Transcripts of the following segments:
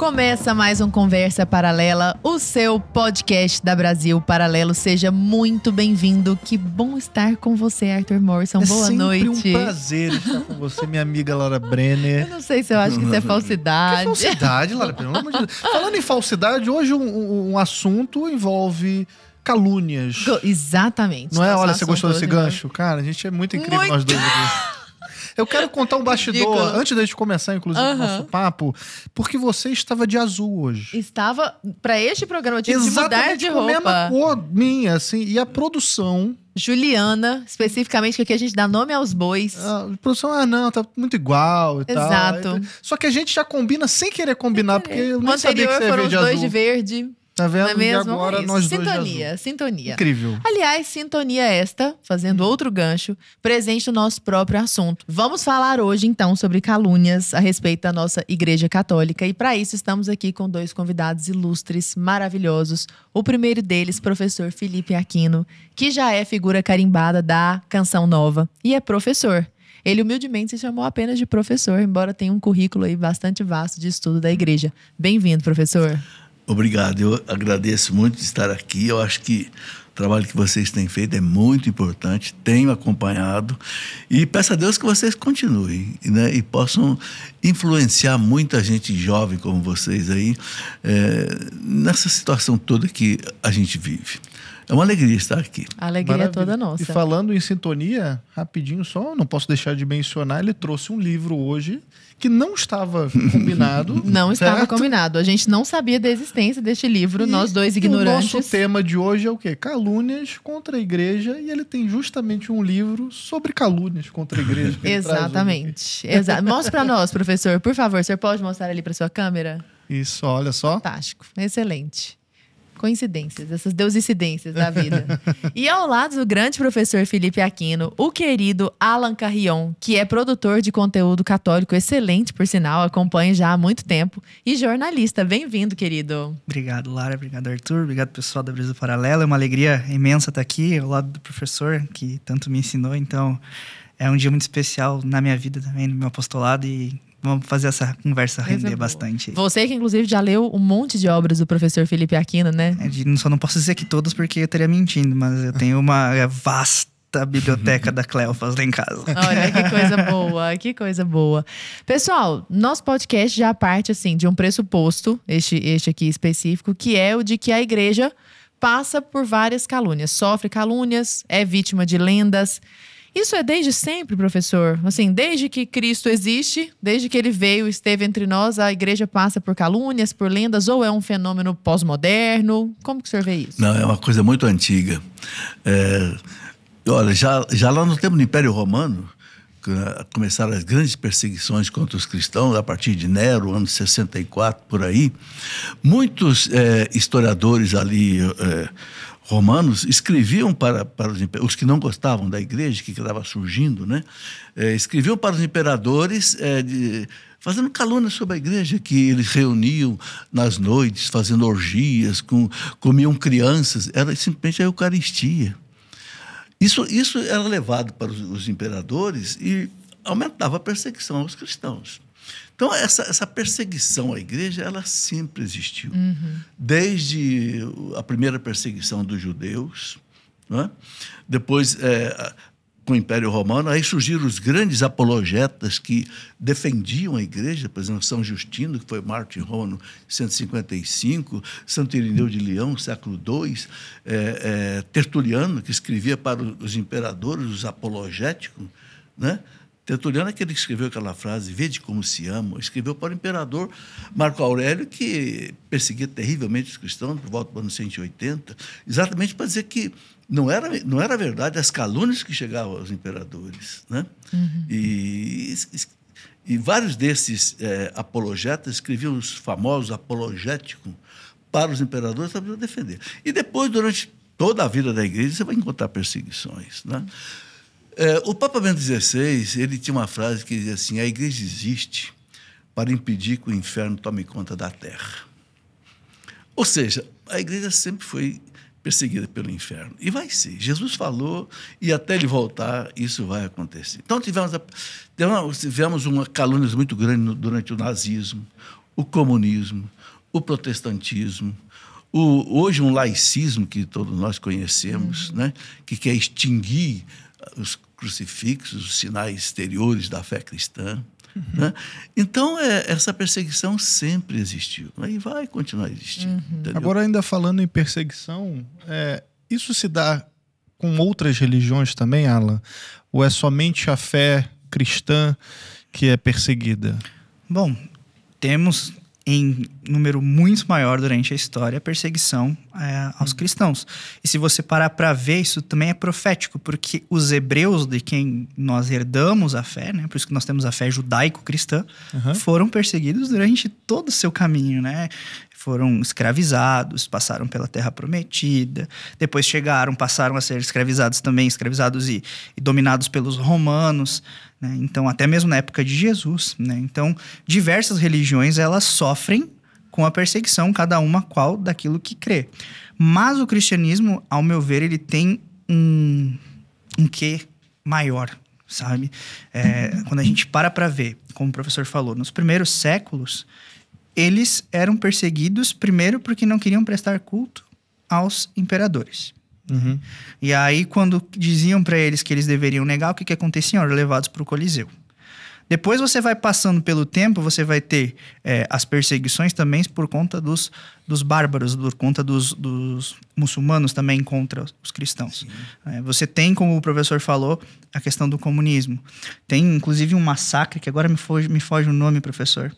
Começa mais um Conversa Paralela, o seu podcast da Brasil Paralelo. Seja muito bem-vindo. Que bom estar com você, Arthur Morrison. É Boa sempre noite. É um prazer estar com você, minha amiga Laura Brenner. Eu não sei se eu acho que isso é falsidade. Que falsidade, Laura. Brenner. Falando em falsidade, hoje um, um assunto envolve calúnias. Exatamente. Não é? Olha, você gostou desse né? gancho? Cara, a gente é muito incrível muito... nós dois aqui. Eu quero contar um bastidor, antes da gente começar, inclusive, o nosso papo, porque você estava de azul hoje. Estava, para este programa, eu tive Exatamente de mudar de roupa. Exatamente, cor minha, assim, e a produção... Juliana, especificamente, que aqui a gente dá nome aos bois. a ah, produção, ah, não, tá muito igual e Exato. tal. Exato. Só que a gente já combina sem querer combinar, porque eu não o sabia que você ia foram os dois azul. de verde. Tá vendo? Não é mesmo? E agora é nós sintonia, sintonia. Incrível. Aliás, sintonia esta, fazendo outro gancho, presente o nosso próprio assunto. Vamos falar hoje, então, sobre calúnias a respeito da nossa Igreja Católica. E para isso, estamos aqui com dois convidados ilustres, maravilhosos. O primeiro deles, professor Felipe Aquino, que já é figura carimbada da Canção Nova e é professor. Ele humildemente se chamou apenas de professor, embora tenha um currículo aí bastante vasto de estudo da igreja. Bem-vindo, professor. Obrigado, eu agradeço muito de estar aqui. Eu acho que o trabalho que vocês têm feito é muito importante, tenho acompanhado e peço a Deus que vocês continuem né? e possam influenciar muita gente jovem como vocês aí é, nessa situação toda que a gente vive. É uma alegria estar aqui. A alegria é Maravilha. toda nossa. E falando em sintonia, rapidinho só, não posso deixar de mencionar, ele trouxe um livro hoje que não estava combinado. não certo? estava combinado. A gente não sabia da existência deste livro, e nós dois ignorantes. O nosso tema de hoje é o quê? Calúnias contra a igreja. E ele tem justamente um livro sobre calúnias contra a igreja. Exatamente. Exa Mostra para nós, professor, por favor. Você pode mostrar ali para sua câmera? Isso, olha só. Fantástico, excelente. Coincidências, essas deusicidências da vida. e ao lado do grande professor Felipe Aquino, o querido Alan Carrion, que é produtor de conteúdo católico excelente, por sinal, acompanha já há muito tempo, e jornalista. Bem-vindo, querido. Obrigado, Lara. Obrigado, Arthur. Obrigado, pessoal da Brisa Paralela. É uma alegria imensa estar aqui ao lado do professor, que tanto me ensinou. Então, é um dia muito especial na minha vida também, no meu apostolado, e vamos fazer essa conversa render bastante. Você que, inclusive, já leu um monte de obras do professor Felipe Aquino, né? É, eu só não posso dizer que todas, porque eu estaria mentindo, mas eu tenho uma vasta biblioteca da Cleofas lá em casa. Olha que coisa boa, que coisa boa. Pessoal, nosso podcast já parte assim de um pressuposto, este este aqui específico, que é o de que a igreja passa por várias calúnias, sofre calúnias, é vítima de lendas. Isso é desde sempre, professor? Assim, desde que Cristo existe, desde que ele veio, esteve entre nós, a igreja passa por calúnias, por lendas, ou é um fenômeno pós-moderno? Como que o senhor vê isso? Não, é uma coisa muito antiga. É, olha, já, já lá no tempo do Império Romano, né, começaram as grandes perseguições contra os cristãos a partir de Nero, ano 64 por aí. Muitos é, historiadores ali é, romanos escreviam para, para os, os que não gostavam da igreja, que estava surgindo, né? É, escreviam para os imperadores, é, de, fazendo calúnia sobre a igreja, que eles reuniam nas noites, fazendo orgias, com, comiam crianças. Era simplesmente a Eucaristia. Isso, isso era levado para os, os imperadores e aumentava a perseguição aos cristãos. Então, essa, essa perseguição à igreja, ela sempre existiu. Uhum. Desde a primeira perseguição dos judeus, né? depois é, com o Império Romano, aí surgiram os grandes apologetas que defendiam a igreja, por exemplo, São Justino, que foi Martin Rono, 155, Santo Irineu de Leão, século II, é, é, Tertuliano, que escrevia para os imperadores, os apologéticos, né? Tertuliano é aquele que escreveu aquela frase, vede como se ama. escreveu para o imperador Marco Aurélio, que perseguia terrivelmente os cristãos por volta do ano 180, exatamente para dizer que não era, não era verdade as calúnias que chegavam aos imperadores. Né? Uhum. E, e, vários desses é, apologetas escreviam os famosos apologéticos para os imperadores para defender. E depois, durante toda a vida da igreja, você vai encontrar perseguições. Né? Uhum. É, o Papa Bento XVI ele tinha uma frase que dizia assim: a igreja existe para impedir que o inferno tome conta da terra. Ou seja, a igreja sempre foi perseguida pelo inferno. E vai ser. Jesus falou, e até ele voltar, isso vai acontecer. Então, tivemos, tivemos uma calúnia muito grande durante o nazismo, o comunismo, o protestantismo, o, hoje um laicismo que todos nós conhecemos, uhum. né? que quer extinguir os, crucifixos, os sinais exteriores da fé cristã. Uhum. Né? Então, é, essa perseguição sempre existiu né? e vai continuar existindo. Uhum. Agora, ainda falando em perseguição, é, isso se dá com outras religiões também, Alan? Ou é somente a fé cristã que é perseguida? Bom, temos em número muito maior durante a história a perseguição é, aos hum. cristãos. E se você parar para ver, isso também é profético, porque os hebreus, de quem nós herdamos a fé, né, por isso que nós temos a fé judaico-cristã, uhum. foram perseguidos durante todo o seu caminho, né? Foram escravizados, passaram pela terra prometida, depois chegaram, passaram a ser escravizados também, escravizados e, e dominados pelos romanos. Né? Então, até mesmo na época de Jesus. Né? Então, diversas religiões elas sofrem com a perseguição, cada uma qual daquilo que crê. Mas o cristianismo, ao meu ver, ele tem um, um quê maior, sabe? É, quando a gente para para ver, como o professor falou, nos primeiros séculos, eles eram perseguidos primeiro porque não queriam prestar culto aos imperadores. Uhum. E aí, quando diziam para eles que eles deveriam negar, o que, que acontecia? Eram levados para o Coliseu. Depois você vai passando pelo tempo, você vai ter é, as perseguições também por conta dos, dos bárbaros, por conta dos, dos muçulmanos também contra os cristãos. É, você tem, como o professor falou, a questão do comunismo. Tem inclusive um massacre, que agora me foge, me foge o nome, professor,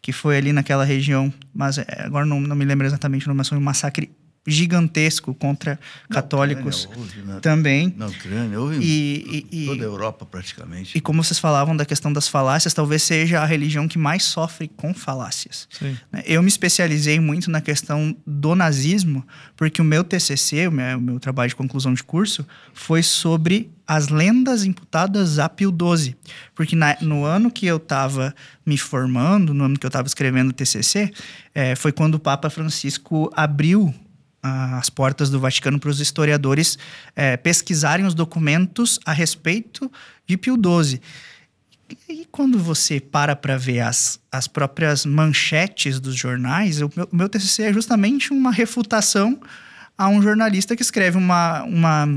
que foi ali naquela região, mas é, agora não, não me lembro exatamente o nome, mas foi um massacre gigantesco contra na católicos Ucrânia, houve, na, né? também. Na Ucrânia, houve e, toda a Europa praticamente. E como vocês falavam da questão das falácias, talvez seja a religião que mais sofre com falácias. Sim. Né? Eu me especializei muito na questão do nazismo, porque o meu TCC, o meu, o meu trabalho de conclusão de curso, foi sobre as lendas imputadas a Pio XII. Porque na, no ano que eu estava me formando, no ano que eu estava escrevendo o TCC, é, eh, foi quando o Papa Francisco abriu as portas do Vaticano para os historiadores é, pesquisarem os documentos a respeito de Pio XII. E quando você para para ver as, as próprias manchetes dos jornais, o meu, o meu TCC é justamente uma refutação a um jornalista que escreve uma, uma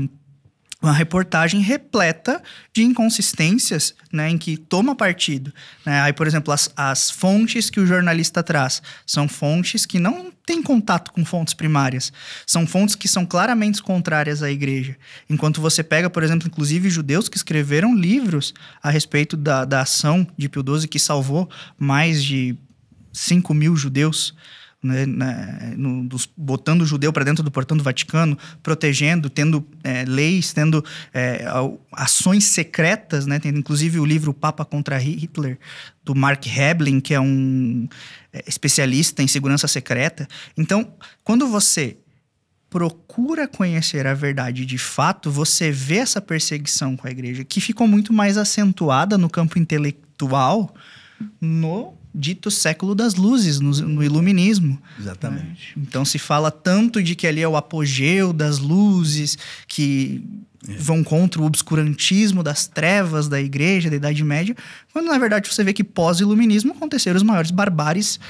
uma reportagem repleta de inconsistências né, em que toma partido. Né? Aí, por exemplo, as, as fontes que o jornalista traz são fontes que não tem contato com fontes primárias. São fontes que são claramente contrárias à igreja. Enquanto você pega, por exemplo, inclusive judeus que escreveram livros a respeito da, da ação de Pio XII, que salvou mais de 5 mil judeus. Né, né, no, dos, botando o judeu para dentro do portão do Vaticano, protegendo, tendo é, leis, tendo é, ações secretas, né, tendo inclusive o livro Papa contra Hitler, do Mark Hebling que é um é, especialista em segurança secreta. Então, quando você procura conhecer a verdade de fato, você vê essa perseguição com a igreja, que ficou muito mais acentuada no campo intelectual no dito século das luzes, no, no iluminismo. Né? Exatamente. Né? Então se fala tanto de que ali é o apogeu das luzes, que é. Vão contra o obscurantismo das trevas da igreja, da Idade Média, quando na verdade você vê que pós-iluminismo aconteceram os maiores barbares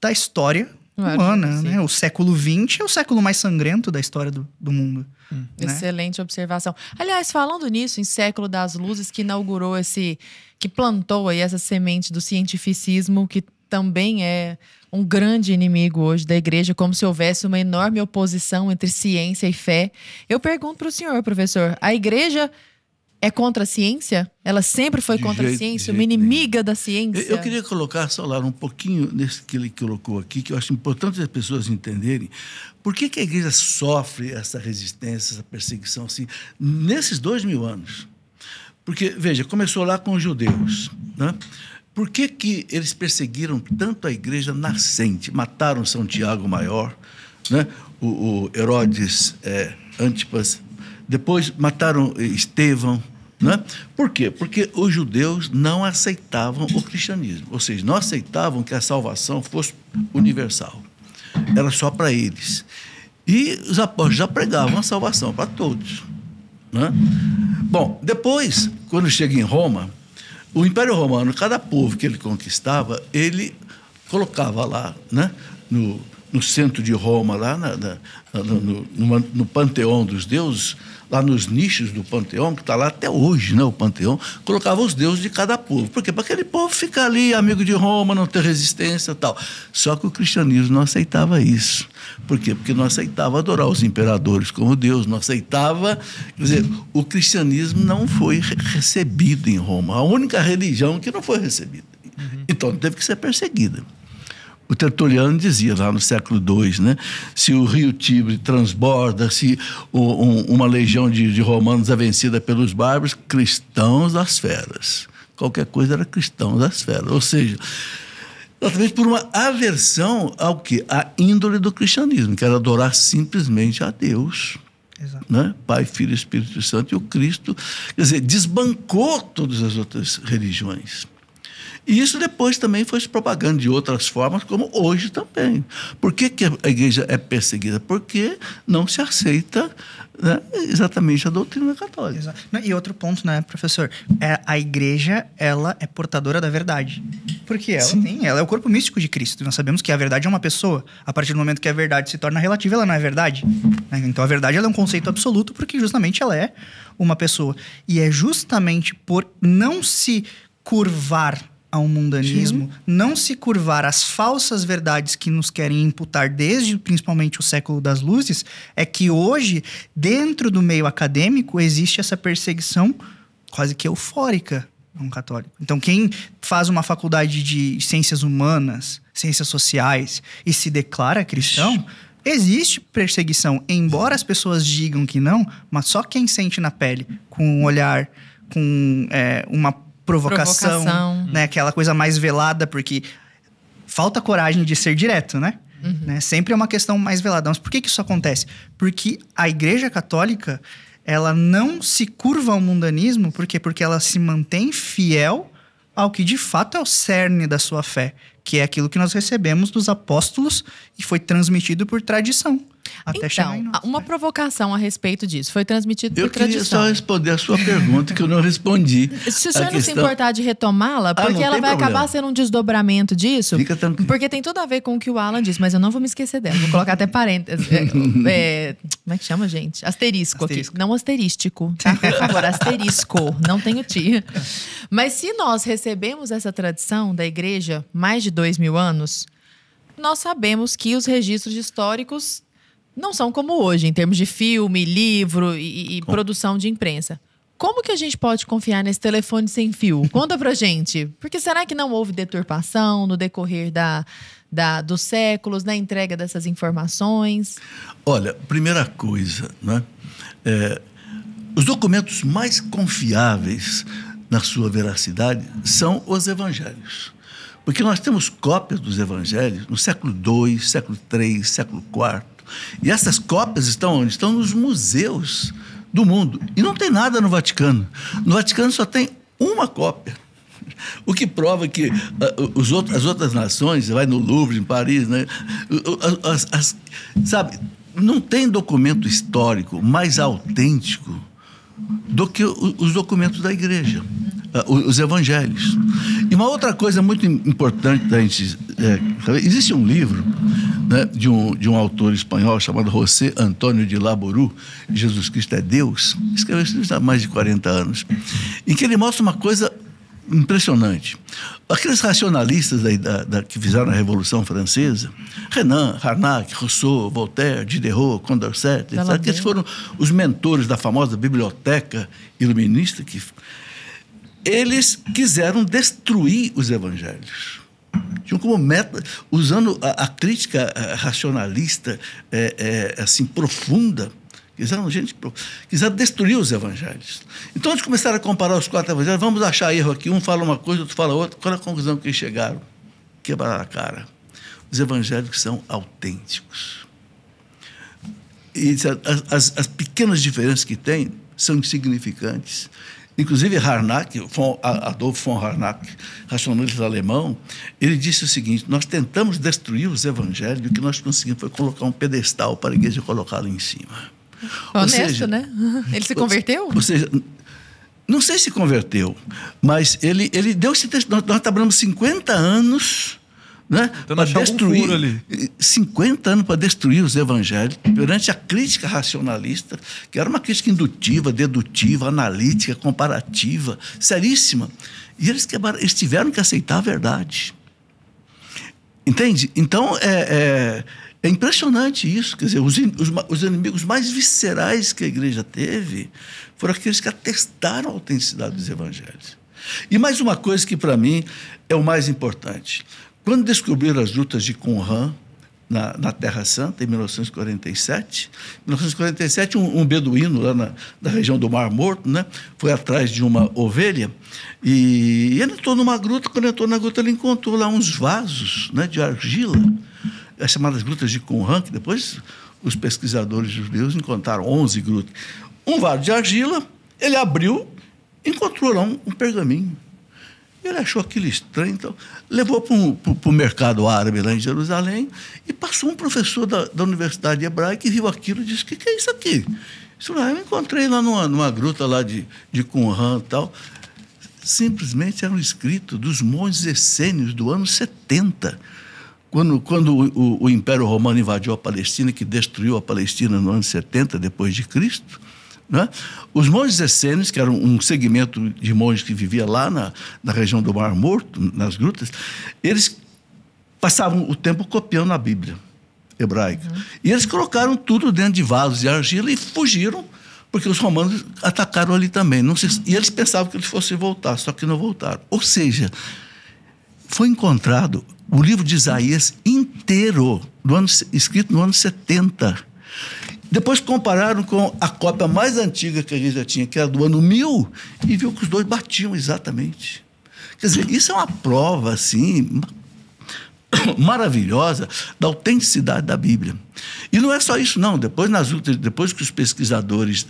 da história humana, né? O século XX é o século mais sangrento da história do, do mundo. Hum. Né? Excelente observação. Aliás, falando nisso, em século das luzes, que inaugurou esse. que plantou aí essa semente do cientificismo, que também é um grande inimigo hoje da igreja, como se houvesse uma enorme oposição entre ciência e fé. Eu pergunto para o senhor, professor, a igreja é contra a ciência? Ela sempre foi de contra jeito, a ciência, uma inimiga nenhum. da ciência? Eu, eu, queria colocar, Solar, um pouquinho nesse que ele colocou aqui, que eu acho importante as pessoas entenderem. Por que, que a igreja sofre essa resistência, essa perseguição, assim, nesses dois mil anos? Porque, veja, começou lá com os judeus, né? Por que, que eles perseguiram tanto a igreja nascente? Mataram São Tiago Maior, né? o, o Herodes é, Antipas, depois mataram Estevão. Né? Por quê? Porque os judeus não aceitavam o cristianismo, ou seja, não aceitavam que a salvação fosse universal, era só para eles. E os apóstolos já pregavam a salvação para todos. Né? Bom, depois, quando chega em Roma, o Império Romano, cada povo que ele conquistava, ele colocava lá, né? no, no centro de Roma, lá na, na, no, no, no, panteão dos deuses, lá nos nichos do panteão, que está lá até hoje, né, o panteão, colocava os deuses de cada povo. Por quê? Para aquele povo ficar ali, amigo de Roma, não ter resistência e tal. Só que o cristianismo não aceitava isso. Por quê? Porque não aceitava adorar os imperadores como Deus, não aceitava. Quer dizer, o cristianismo não foi recebido em Roma, a única religião que não foi recebida. Uhum. Então teve que ser perseguida. O Tertuliano dizia lá no século II, né? Se o rio Tibre transborda, se o, um, uma legião de, de, romanos é vencida pelos bárbaros, cristãos das feras. Qualquer coisa era cristão das feras. Ou seja, exatamente por uma aversão ao que? A índole do cristianismo, que era adorar simplesmente a Deus. Né? Pai, Filho, Espírito Santo e o Cristo. Quer dizer, desbancou todas as outras religiões. E isso depois também foi se propagando de outras formas, como hoje também. Por que, que a igreja é perseguida? Porque não se aceita né, exatamente a doutrina católica. Exato. E outro ponto, né, professor? É, a igreja, ela é portadora da verdade. Porque ela Sim. tem, ela é o corpo místico de Cristo. Nós sabemos que a verdade é uma pessoa. A partir do momento que a verdade se torna relativa, ela não é verdade. Né? Então a verdade ela é um conceito absoluto porque justamente ela é uma pessoa. E é justamente por não se curvar a um mundanismo, Sim. não se curvar às falsas verdades que nos querem imputar desde principalmente o século das luzes, é que hoje, dentro do meio acadêmico, existe essa perseguição quase que eufórica a um católico. Então, quem faz uma faculdade de ciências humanas, ciências sociais e se declara cristão. Ixi. Existe perseguição, embora as pessoas digam que não, mas só quem sente na pele, com um olhar, com é, uma provocação, provocação. né? Uhum. Aquela coisa mais velada, porque falta coragem de ser direto, né? Uhum. né? Sempre é uma questão mais velada. Mas por que, que isso acontece? Porque a Igreja Católica ela não se curva ao mundanismo, por quê? Porque ela se mantém fiel ao que de fato é o cerne da sua fé, que é aquilo que nós recebemos dos apóstolos e foi transmitido por tradição. Até então, nós, uma né? provocação a respeito disso foi transmitido eu por tradição. Eu queria só responder a sua pergunta que eu não respondi. se o senhor não se importar de retomá-la, ah, porque ah, ela vai problema. acabar sendo um desdobramento disso. Fica tranquilo. Porque tem tudo a ver com o que o Alan disse, mas eu não vou me esquecer dela. Vou colocar até parênteses. é, é como é que chama, gente? Asterisco, asterisco. aqui. Não asterístico, tá? Por favor, asterisco. Não tenho tia. Mas se nós recebemos essa tradição da igreja mais de dois mil anos, nós sabemos que os registros históricos não são como hoje, em termos de filme, livro e, e produção de imprensa. Como que a gente pode confiar nesse telefone sem fio? Conta pra gente. Porque será que não houve deturpação no decorrer da, da, dos séculos, na entrega dessas informações? Olha, primeira coisa, né? É, os documentos mais confiáveis na sua veracidade são os evangelhos. Porque nós temos cópias dos evangelhos no século II, século III, século IV, e essas cópias estão onde? Estão nos museus do mundo. E não tem nada no Vaticano. No Vaticano só tem uma cópia. O que prova que uh, os outros, as outras nações, vai no Louvre, em Paris, né? As, as, sabe, não tem documento histórico mais autêntico do que os documentos da igreja. Ah, os evangelhos. E uma outra coisa muito importante da gente. É, existe um livro né, de, um, de um autor espanhol chamado José Antônio de Laboru, Jesus Cristo é Deus, escreveu isso há mais de 40 anos, em que ele mostra uma coisa impressionante. Aqueles racionalistas da, da, da, que fizeram a Revolução Francesa, Renan, Harnack, Rousseau, Voltaire, Diderot, Condorcet, etc., foram os mentores da famosa biblioteca iluminista que eles quiseram destruir os evangelhos. Tinham como meta, usando a, a crítica eh, racionalista é, é, assim profunda, quiseram, gente, quiseram destruir os evangelhos. Então eles começaram a comparar os quatro evangelhos, vamos achar erro aqui, um fala uma coisa, outro fala outra. Qual é a conclusão que eles chegaram? Quebraram a cara. Os evangélicos são autênticos. E as, as, as pequenas diferenças que tem são insignificantes Inclusive, Harnack, von, Adolf von Harnack, racionalista alemão, ele disse o seguinte: nós tentamos destruir os evangelhos, o que nós conseguimos foi colocar um pedestal para a igreja colocá-lo em cima. Honesto, seja, né? Ele se converteu? Ou seja, não sei se converteu, mas ele, ele deu esse texto. Nós, nós trabalhamos 50 anos né? Então, para destruir ali. 50 anos para destruir os evangelhos perante a crítica racionalista, que era uma crítica indutiva, dedutiva, analítica, comparativa, seríssima. E eles, quebraram, eles tiveram que aceitar a verdade. Entende? Então, é, é, é impressionante isso. Quer dizer, os, os, os inimigos mais viscerais que a igreja teve foram aqueles que atestaram a autenticidade dos evangelhos. E mais uma coisa que, para mim, é o mais importante. Quando descobriram as lutas de Qumran na, na Terra Santa, em 1947, em 1947 um, um beduíno lá na, na, região do Mar Morto né, foi atrás de uma ovelha e, e ele entrou numa gruta. Quando entrou na gruta, ele encontrou lá uns vasos né, de argila, as é chamadas grutas de Qumran, que depois os pesquisadores judeus encontraram 11 grutas. Um vaso de argila, ele abriu, encontrou lá um, um pergaminho ele achou aquilo estranho, então levou para o mercado árabe lá em Jerusalém e passou um professor da, da Universidade Hebraica e viu aquilo e disse: O que, que, é isso aqui? Isso lá, ah, eu encontrei lá numa, numa gruta lá de, de Qumran e tal. Simplesmente era um escrito dos monges essênios do ano 70. Quando, quando o, o, o Império Romano invadiu a Palestina, que destruiu a Palestina no ano 70 depois de Cristo, né? Os monges essênios, que eram um segmento de monges que vivia lá na, na região do Mar Morto, nas grutas, eles passavam o tempo copiando a Bíblia hebraica. Uhum. E eles colocaram tudo dentro de vasos de argila e fugiram, porque os romanos atacaram ali também. Se, e eles pensavam que eles fossem voltar, só que não voltaram. Ou seja, foi encontrado o livro de Isaías inteiro, ano, escrito no ano 70. Depois compararam com a cópia mais antiga que a já tinha, que era do ano 1000, e viu que os dois batiam exatamente. Quer dizer, isso é uma prova, assim, maravilhosa da autenticidade da Bíblia. E não é só isso, não. Depois, nas outras, depois que os pesquisadores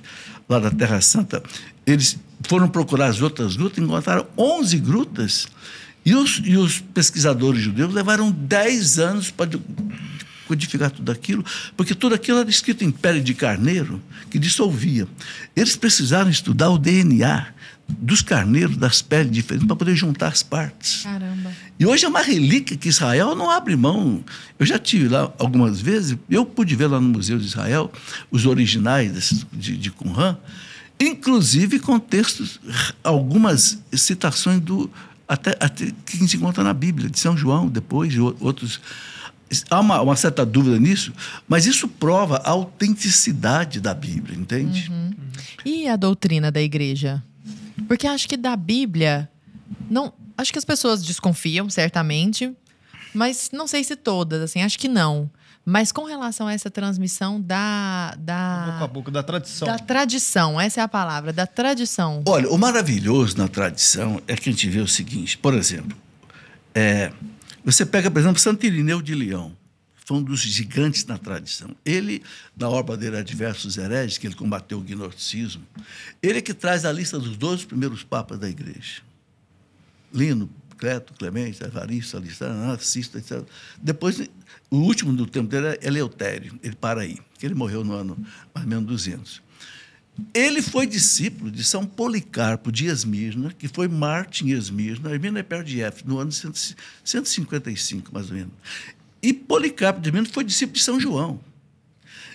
lá da Terra Santa, eles foram procurar as outras grutas, encontraram 11 grutas, e os, e os pesquisadores judeus levaram 10 anos para codificar tudo aquilo, porque tudo aquilo era escrito em pele de carneiro que dissolvia. Eles precisaram estudar o DNA dos carneiros, das peles diferentes, para poder juntar as partes. Caramba. E hoje é uma relíquia que Israel não abre mão. Eu já tive lá algumas vezes, eu pude ver lá no Museu de Israel os originais de, de Qumran, inclusive com textos, algumas citações do até, até que se encontra na Bíblia, de São João, depois, e outros há uma, uma, certa dúvida nisso, mas isso prova a autenticidade da Bíblia, entende? Uhum. E a doutrina da igreja? Porque acho que da Bíblia não, acho que as pessoas desconfiam certamente, mas não sei se todas, assim, acho que não. Mas com relação a essa transmissão da. da boca a boca, da tradição. Da tradição, essa é a palavra, da tradição. Olha, o maravilhoso na tradição é que a gente vê o seguinte: por exemplo, é, você pega, por exemplo, Santo Irineu de Leão, foi um dos gigantes na tradição. Ele, na obra dele, Adversos Hereges, que ele combateu o gnosticismo, ele é que traz a lista dos 12 primeiros papas da igreja. Lino, Cleto, Clemente, Evaristo, Alistair, Narciso, etc. Depois, o último do tempo dele é Eleutério, ele para aí, que ele morreu no ano mais ou menos 200. Ele foi discípulo de São Policarpo de Esmirna, que foi Martin Esmirna, Esmirna é perto de Éfeso, no ano 155, mais ou menos. E Policarpo de Esmirna foi discípulo de São João.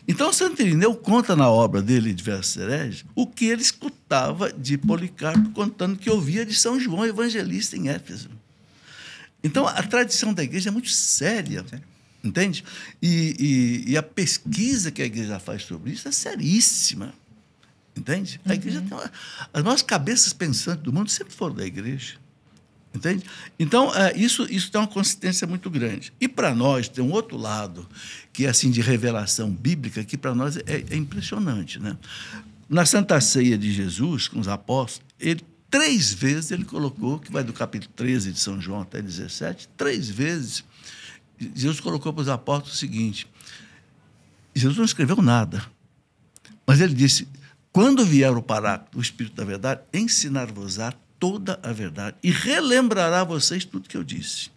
Então, Santo Irineu conta na obra dele, Diversos Hereges, o que ele escutava de Policarpo contando que ouvia de São João Evangelista em Éfeso. Então, a tradição da igreja é muito séria. Sério? Entende? E, e, e a pesquisa que a igreja faz sobre isso é seríssima. Entende? Uhum. A igreja tem. Uma, as maiores cabeças pensantes do mundo sempre foram da igreja. Entende? Então, é, isso, isso tem uma consistência muito grande. E para nós, tem um outro lado, que é assim de revelação bíblica, que para nós é, é, impressionante. Né? Na Santa Ceia de Jesus, com os apóstolos, ele, três vezes ele colocou, que vai do capítulo 13 de São João até 17, três vezes Jesus colocou para os apóstolos o seguinte: Jesus não escreveu nada, mas ele disse: quando vier o Paráclito, o Espírito da Verdade, ensinar vos toda a verdade e relembrará a vocês tudo que eu disse.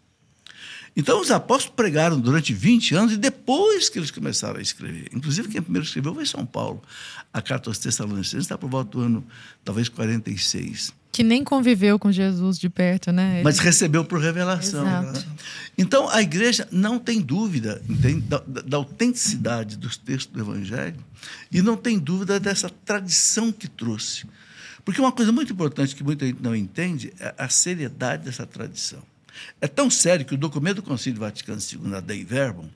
Então, os apóstolos pregaram durante 20 anos e depois que eles começaram a escrever. Inclusive, quem primeiro escreveu foi São Paulo. A carta aos Tessalonicenses está por volta do ano, talvez, 46. Que nem conviveu com Jesus de perto, né? Ele... Mas recebeu por revelação. Né? Então, a igreja não tem dúvida entende? Da, da autenticidade dos textos do Evangelho e não tem dúvida dessa tradição que trouxe. Porque uma coisa muito importante que muita gente não entende é a seriedade dessa tradição. É tão sério que o documento do Concílio Vaticano II, a Dei Verbum,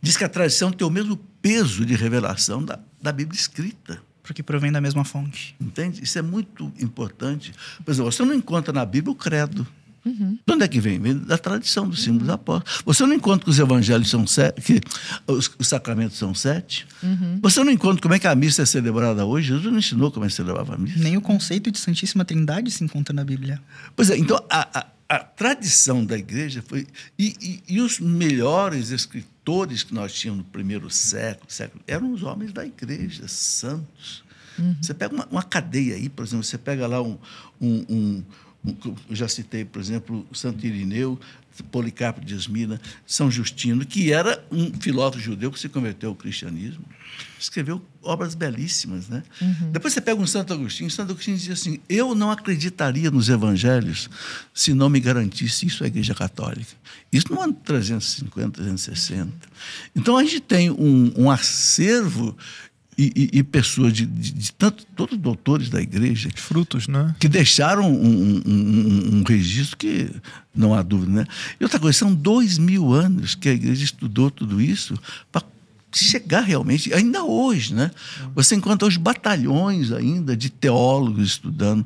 diz que a tradição tem o mesmo peso de revelação da, da Bíblia escrita que provém da mesma fonte. Entende? Isso é muito importante. Por exemplo, você não encontra na Bíblia o credo. Uhum. De onde é que vem? Vem da tradição dos símbolos uhum. apóstolos. Você não encontra que os evangelhos são sete, que os, os sacramentos são sete. Uhum. Você não encontra como é que a missa é celebrada hoje. Jesus não ensinou como é que celebrava a missa. Nem o conceito de Santíssima Trindade se encontra na Bíblia. Pois é, então a, a, a tradição da igreja foi. E, e, e os melhores escritores pastores que nós tínhamos no primeiro século, século eram os homens da igreja, santos. Uhum. Você pega uma, uma, cadeia aí, por exemplo, você pega lá um, um, um, um. eu já citei, por exemplo, o Santo Irineu, Policarpo de Esmina, São Justino, que era um filósofo judeu que se converteu ao cristianismo, escreveu obras belíssimas. Né? Uhum. Depois você pega um Santo Agostinho, Santo Agostinho dizia assim: Eu não acreditaria nos evangelhos se não me garantisse isso a Igreja Católica. Isso no ano 350, 360. Então a gente tem um, um acervo e, e, e pessoas de, de, de, tanto, todos doutores da igreja. Frutos, né? Que deixaram um, um, um, um, registro que não há dúvida, né? E outra coisa, são dois mil anos que a igreja estudou tudo isso para chegar realmente, ainda hoje, né? Uhum. Você encontra os batalhões ainda de teólogos estudando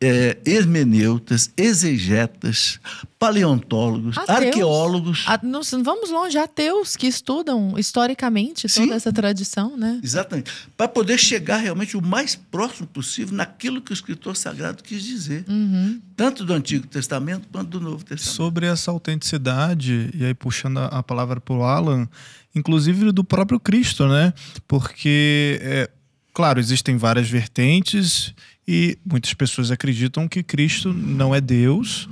é, hermeneutas, exegetas, paleontólogos, ateus. arqueólogos. A, não, vamos longe, ateus que estudam historicamente toda Sim. essa tradição, né? Exatamente. Para poder chegar realmente o mais próximo possível naquilo que o escritor sagrado quis dizer, uhum. tanto do Antigo Testamento quanto do Novo Testamento. Sobre essa autenticidade, e aí puxando a, a palavra para o Alan, inclusive do próprio Cristo, né? Porque. É, claro, existem várias vertentes e muitas pessoas acreditam que Cristo não é Deus,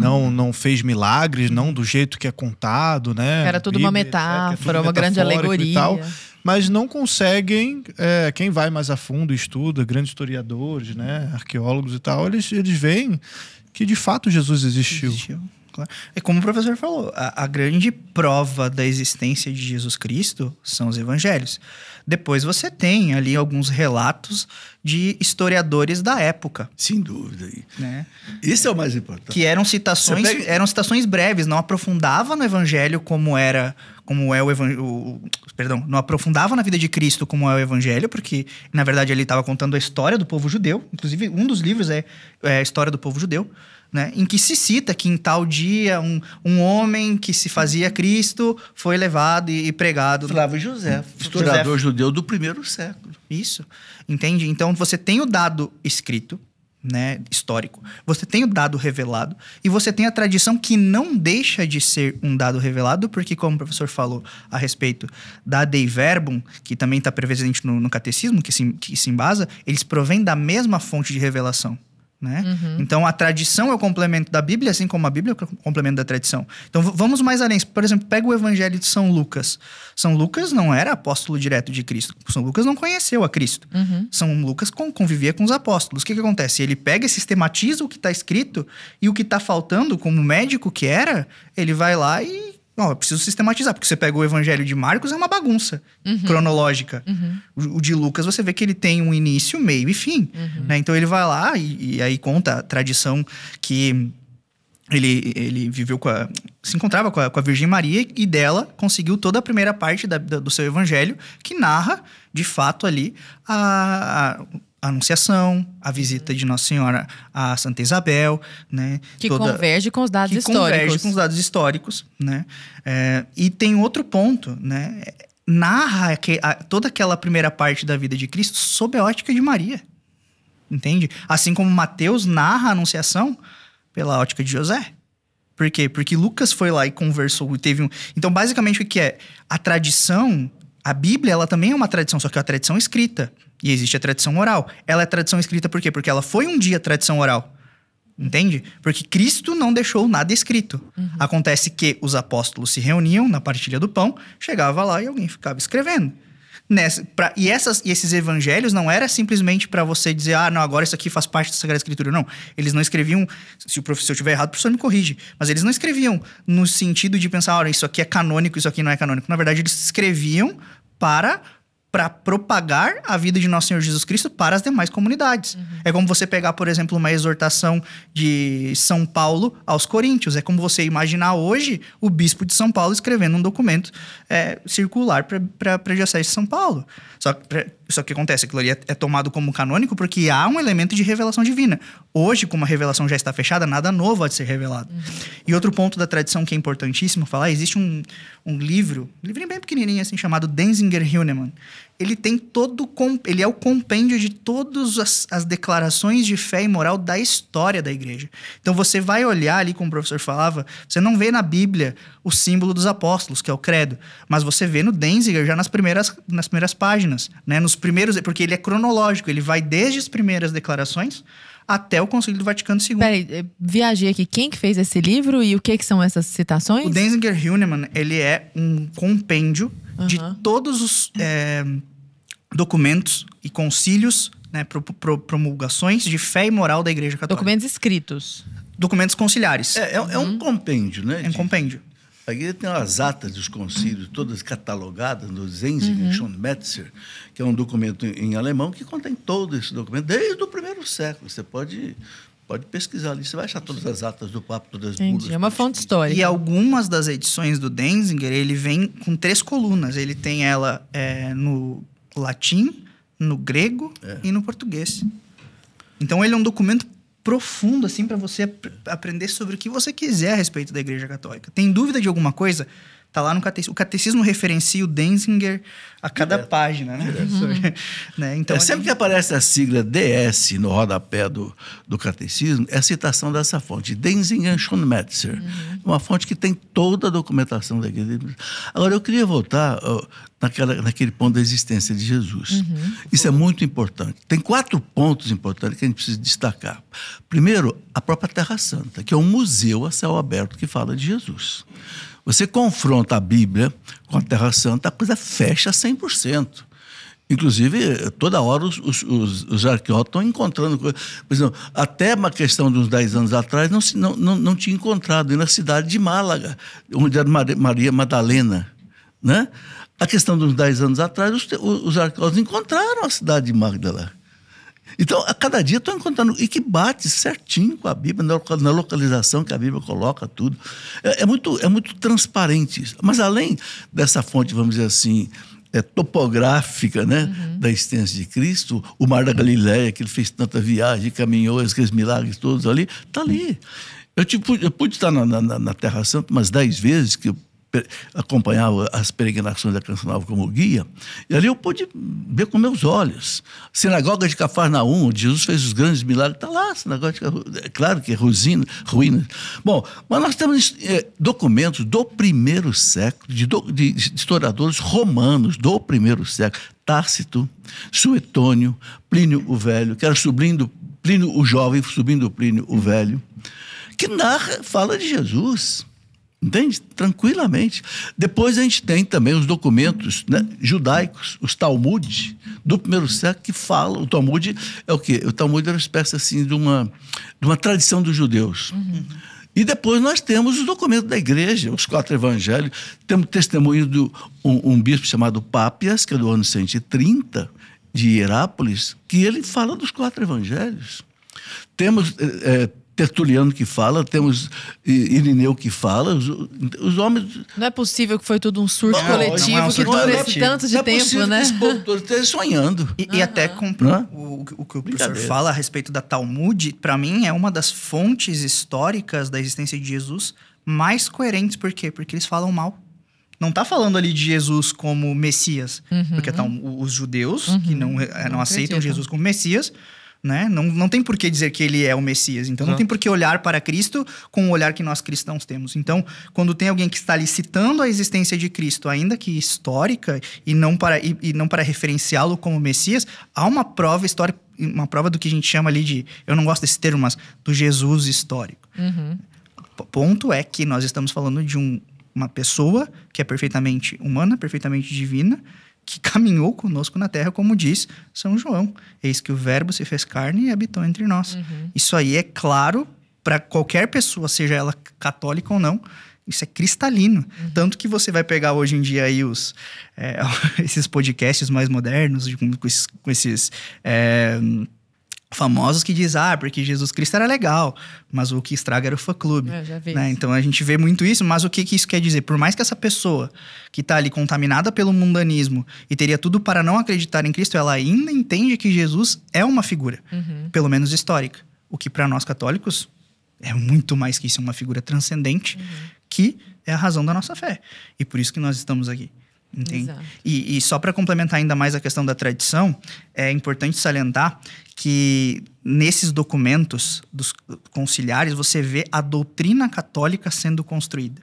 não não fez milagres, não do jeito que é contado, né? Era tudo Bíblia, uma metáfora, é, é uma grande alegoria. Tal, mas não conseguem, é, quem vai mais a fundo, estuda, grandes historiadores, né, arqueólogos e tal, eles, eles veem que de fato Jesus existiu. existiu. É como o professor falou, a, a grande prova da existência de Jesus Cristo são os evangelhos. Depois você tem ali alguns relatos de historiadores da época. Sem dúvida. Né? Isso é o mais importante. Que eram citações, pega... eram citações breves, não aprofundava no evangelho como era como é o evangelho, perdão, não aprofundava na vida de Cristo como é o evangelho, porque na verdade ele estava contando a história do povo judeu, inclusive um dos livros é, é a história do povo judeu, né, em que se cita que em tal dia um, um homem que se fazia Cristo foi levado e, e pregado. Flávio José, historiador judeu do primeiro século. Isso, entende? Então você tem o dado escrito, né, histórico. Você tem o dado revelado e você tem a tradição que não deixa de ser um dado revelado, porque, como o professor falou a respeito da Dei Verbum, que também está presente no, no catecismo, que se, que se embasa, eles provêm da mesma fonte de revelação. Né? Uhum. Então, a tradição é o complemento da Bíblia, assim como a Bíblia é o complemento da tradição. Então, vamos mais além. Por exemplo, pega o Evangelho de São Lucas. São Lucas não era apóstolo direto de Cristo. São Lucas não conheceu a Cristo. Uhum. São Lucas convivia com os apóstolos. O que, que acontece? Ele pega e sistematiza o que está escrito e o que está faltando, como médico que era, ele vai lá e não, eu preciso sistematizar, porque você pega o evangelho de Marcos, é uma bagunça uhum. cronológica. Uhum. O, de Lucas, você vê que ele tem um início, meio e fim. Uhum. Né? Então ele vai lá e, e, aí conta a tradição que ele, ele viveu com a. se encontrava com a, com a Virgem Maria e dela conseguiu toda a primeira parte da, da, do seu evangelho, que narra, de fato, ali a, a a Anunciação, a visita de Nossa Senhora a Santa Isabel, né? Que toda, converge com os dados que históricos. converge com os dados históricos, né? É, e tem outro ponto, né? Narra que, a, toda aquela primeira parte da vida de Cristo sob a ótica de Maria, entende? Assim como Mateus narra a Anunciação pela ótica de José. Por quê? Porque Lucas foi lá e conversou e teve um. Então, basicamente, o que é? A tradição a Bíblia, ela também é uma tradição, só que é uma tradição escrita. E existe a tradição oral. Ela é tradição escrita por quê? Porque ela foi um dia tradição oral. Entende? Porque Cristo não deixou nada escrito. Uhum. Acontece que os apóstolos se reuniam na partilha do pão, chegava lá e alguém ficava escrevendo. Nessa, pra, e, essas, e esses evangelhos não era simplesmente para você dizer, ah, não, agora isso aqui faz parte da Sagrada Escritura. Não. Eles não escreviam, se o professor estiver errado, o professor me corrige. Mas eles não escreviam no sentido de pensar, olha, isso aqui é canônico, isso aqui não é canônico. Na verdade, eles escreviam para para propagar a vida de nosso Senhor Jesus Cristo para as demais comunidades. Uhum. É como você pegar, por exemplo, uma exortação de São Paulo aos Coríntios. É como você imaginar hoje o bispo de São Paulo escrevendo um documento é, circular para a Diocese de São Paulo. Só que só que acontece, aquilo ali é, é tomado como canônico porque há um elemento de revelação divina. Hoje, como a revelação já está fechada, nada novo há de ser revelado. Uhum. E outro ponto da tradição que é importantíssimo falar, existe um, um livro, um livrinho bem pequenininho assim, chamado Denzinger Huneman, ele tem todo ele é o compêndio de todas as, as, declarações de fé e moral da história da igreja. Então você vai olhar ali, como o professor falava, você não vê na Bíblia o símbolo dos apóstolos, que é o credo, mas você vê no Denziger já nas primeiras, nas primeiras páginas, né? Nos primeiros, porque ele é cronológico, ele vai desde as primeiras declarações até o Conselho do Vaticano II. Peraí, eh, viajei aqui. Quem que fez esse livro e o que, que são essas citações? O Denzinger Huneman, ele é um compêndio uhum. de todos os é, documentos e concílios, né, pro, pro, promulgações de fé e moral da Igreja Católica. Documentos escritos. Documentos conciliares. É, é, uhum. é um uhum. compêndio, né? É um compêndio. A igreja tem as atas dos concílios, todas catalogadas no Zenzigen uhum. Metzer, que é um documento em alemão que contém todo esse documento, desde o primeiro século. Você pode Pode pesquisar ali, você vai achar todas as atas do Papa, todas as Entendi, é uma fonte histórica. E algumas das edições do Denzinger, ele vem com três colunas. Ele tem ela é, no latim, no grego é. e no português. Então ele é um documento profundo assim para você ap aprender sobre o que você quiser a respeito da Igreja Católica. Tem dúvida de alguma coisa? Tá lá no catecismo. O catecismo referencia o Denzinger a cada Direto. página, né? Uhum. né? Então, é, gente... Sempre que aparece a sigla DS no rodapé do, do catecismo, é a citação dessa fonte, Denzinger Schoenmetzer. Uhum. Uma fonte que tem toda a documentação da igreja. Agora, eu queria voltar naquela, naquele ponto da existência de Jesus. Uhum. Isso é muito importante. Tem quatro pontos importantes que a gente precisa destacar. Primeiro, a própria Terra Santa, que é um museu a céu aberto que fala de Jesus. Você confronta a Bíblia com a Terra Santa, a coisa fecha 100%. Inclusive, toda hora os, os, os, arqueólogos estão encontrando coisas. Por exemplo, até uma questão de uns 10 anos atrás, não, se, não, não, não tinha encontrado, e na cidade de Málaga, onde era Maria Madalena. Né? A questão de uns 10 anos atrás, os, os arqueólogos encontraram a cidade de Magdala. Então, a cada dia estou encontrando, e que bate certinho com a Bíblia, na localização que a Bíblia coloca tudo. É, é muito, é muito transparente isso. Mas além dessa fonte, vamos dizer assim, é, topográfica né, uhum. da existência de Cristo, o Mar da Galileia, que ele fez tanta viagem, caminhou, aqueles milagres todos ali, está ali. Eu, tipo, eu pude estar na, na, na Terra Santa umas dez vezes, que eu acompanhava as peregrinações da Canção Nova como guia, e ali eu pude ver com meus olhos. Sinagoga de Cafarnaum, onde Jesus fez os grandes milagres, está lá, sinagoga de Cafarnaum, é claro que é ruína, ruína. Bom, mas nós temos é, documentos do primeiro século, de, de historiadores romanos do primeiro século, Tácito, Suetônio, Plínio o Velho, que era subindo Plínio o Jovem, subindo Plínio o Velho, que narra, fala de Jesus Entende? Tranquilamente. Depois a gente tem também os documentos né, judaicos, os Talmud do primeiro século, que falam. O Talmud é o quê? O Talmud era uma espécie assim, de, uma, de uma tradição dos judeus. Uhum. E depois nós temos os documentos da igreja, os quatro evangelhos. Temos testemunho de um, um, bispo chamado Papias que é do ano 130, de Hierápolis, que ele fala dos quatro evangelhos. Temos é, Tertuliano que fala, temos eh, Irineu que fala, os, os, homens. Não é possível que foi tudo um surto não, coletivo não é um surto que dura esse tanto de não é tempo, é né? Que esse sonhando. E, uhum. e até com é? o, o, que o professor fala a respeito da Talmud, para mim é uma das fontes históricas da existência de Jesus mais coerentes. Por quê? Porque eles falam mal não está falando ali de Jesus como Messias, uhum. porque estão os judeus uhum. que não, eh, não, não aceitam Jesus como Messias, né? Não, não tem por que dizer que ele é o Messias. Então, não tem por que olhar para Cristo com o olhar que nós cristãos temos. Então, quando tem alguém que está licitando a existência de Cristo, ainda que histórica, e não para, e, e não para referenciá-lo como Messias, há uma prova histórica, uma prova do que a gente chama ali de, eu não gosto desse termo, mas do Jesus histórico. Uhum. Ponto é que nós estamos falando de um, uma pessoa que é perfeitamente humana, perfeitamente divina, que caminhou conosco na terra, como diz São João. Eis que o Verbo se fez carne e habitou entre nós. Uhum. Isso aí é claro para qualquer pessoa, seja ela católica ou não. Isso é cristalino. Uhum. Tanto que você vai pegar hoje em dia aí os, é, esses podcasts mais modernos, com, esses. Com esses é, famosos que dizem ah porque Jesus Cristo era legal mas o que estraga era o fã clube é, né? então a gente vê muito isso mas o que, que isso quer dizer por mais que essa pessoa que está ali contaminada pelo mundanismo e teria tudo para não acreditar em Cristo ela ainda entende que Jesus é uma figura uhum. pelo menos histórica o que para nós católicos é muito mais que isso é uma figura transcendente uhum. que é a razão da nossa fé e por isso que nós estamos aqui e, e, só para complementar ainda mais a questão da tradição, é importante salientar que nesses documentos dos conciliares você vê a doutrina católica sendo construída.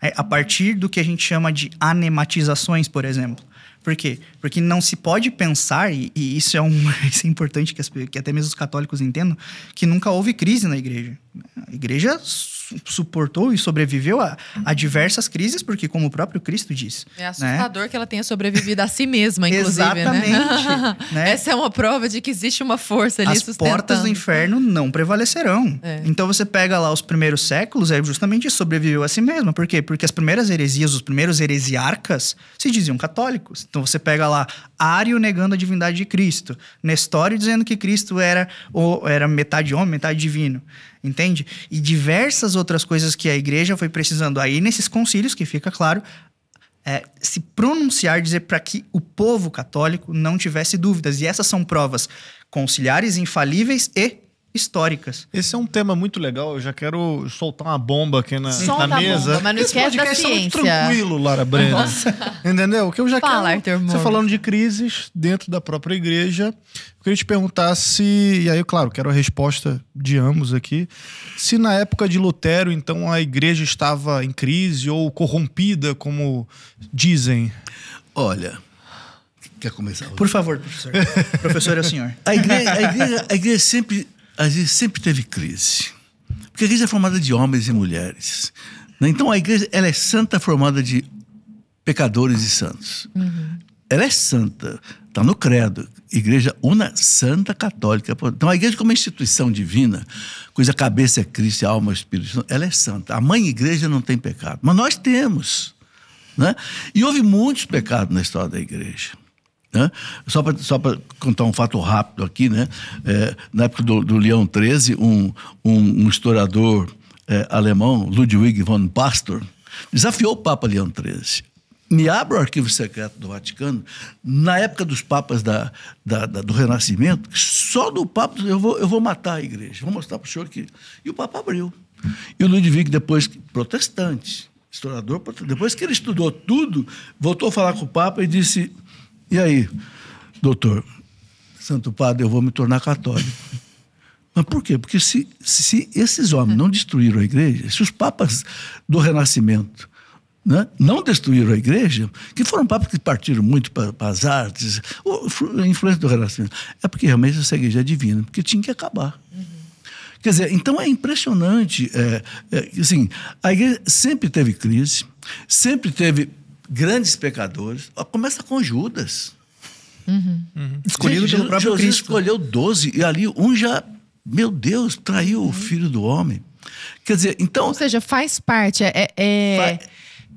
É, a partir do que a gente chama de anematizações, por exemplo. Por quê? Porque não se pode pensar, e, e isso, é um, isso é importante que, as, que até mesmo os católicos entendam, que nunca houve crise na igreja. A igreja suportou e sobreviveu a, a, uhum. diversas crises, porque como o próprio Cristo diz. É né? assustador né? que ela tenha sobrevivido a si mesma, inclusive. Né? Exatamente. Né? né? Essa é uma prova de que existe uma força ali As portas do inferno não prevalecerão. É. Então você pega lá os primeiros séculos, é justamente sobreviveu a si mesma. Por quê? Porque as primeiras heresias, os primeiros heresiarcas se diziam católicos. Então você pega lá Ário negando a divindade de Cristo, Nestório dizendo que Cristo era, ou, era metade homem, metade divino entende? E diversas outras coisas que a igreja foi precisando aí nesses concílios, que fica claro, é, se pronunciar, dizer para que o povo católico não tivesse dúvidas. E essas são provas conciliares, infalíveis e históricas. Esse é um tema muito legal, eu já quero soltar uma bomba aqui na, Solta na mesa. Bomba, mas não Esse podcast da ciência. é muito tranquilo, Lara Brenner. Entendeu? O que eu já Fala, quero. você falando de crises dentro da própria igreja, eu queria te perguntar se, e aí, claro, quero a resposta de ambos aqui, se na época de Lutero, então, a igreja estava em crise ou corrompida, como dizem. Olha, Quer começar? Por favor, professor. professor é o senhor. A igreja, a, igreja, a igreja, sempre a gente sempre teve crise. Porque a igreja é formada de homens e mulheres. Né? Então a igreja ela é santa formada de pecadores e santos. Uhum. Ela é santa, está no credo. Igreja una santa católica. Então a igreja como instituição divina, cuja cabeça é Cristo, alma é Espírito ela é santa. A mãe igreja não tem pecado, mas nós temos. Né? E houve muitos pecados na história da igreja. Né? Só para só contar um fato rápido aqui, né? É, na época do, do Leão XIII, um, um, um historiador é, alemão, Ludwig von Pastor, desafiou o Papa Leão XIII. Me abra o arquivo secreto do Vaticano, na época dos papas da, da, da, do Renascimento, só do Papa, eu vou, eu vou matar a igreja, vou mostrar para o senhor que. E o Papa abriu. E o Ludwig, depois, protestante, historiador, depois que ele estudou tudo, voltou a falar com o Papa e disse: e aí, doutor, Santo Padre, eu vou me tornar católico. Mas por quê? Porque se, se esses homens não destruíram a igreja, se os papas do Renascimento né, não destruíram a igreja, que foram papas que partiram muito para as artes, a influência do Renascimento, é porque realmente essa igreja é divina, porque tinha que acabar. Uhum. Quer dizer, então é impressionante. É, é, assim, a igreja sempre teve crise, sempre teve grandes pecadores. Começa com Judas. Uhum. uhum. Escolhido Gente, pelo próprio Jesus Cristo. escolheu 12 e ali um já, meu Deus, traiu uhum. o filho do homem. Quer dizer, então. Ou seja, faz parte. É, é, é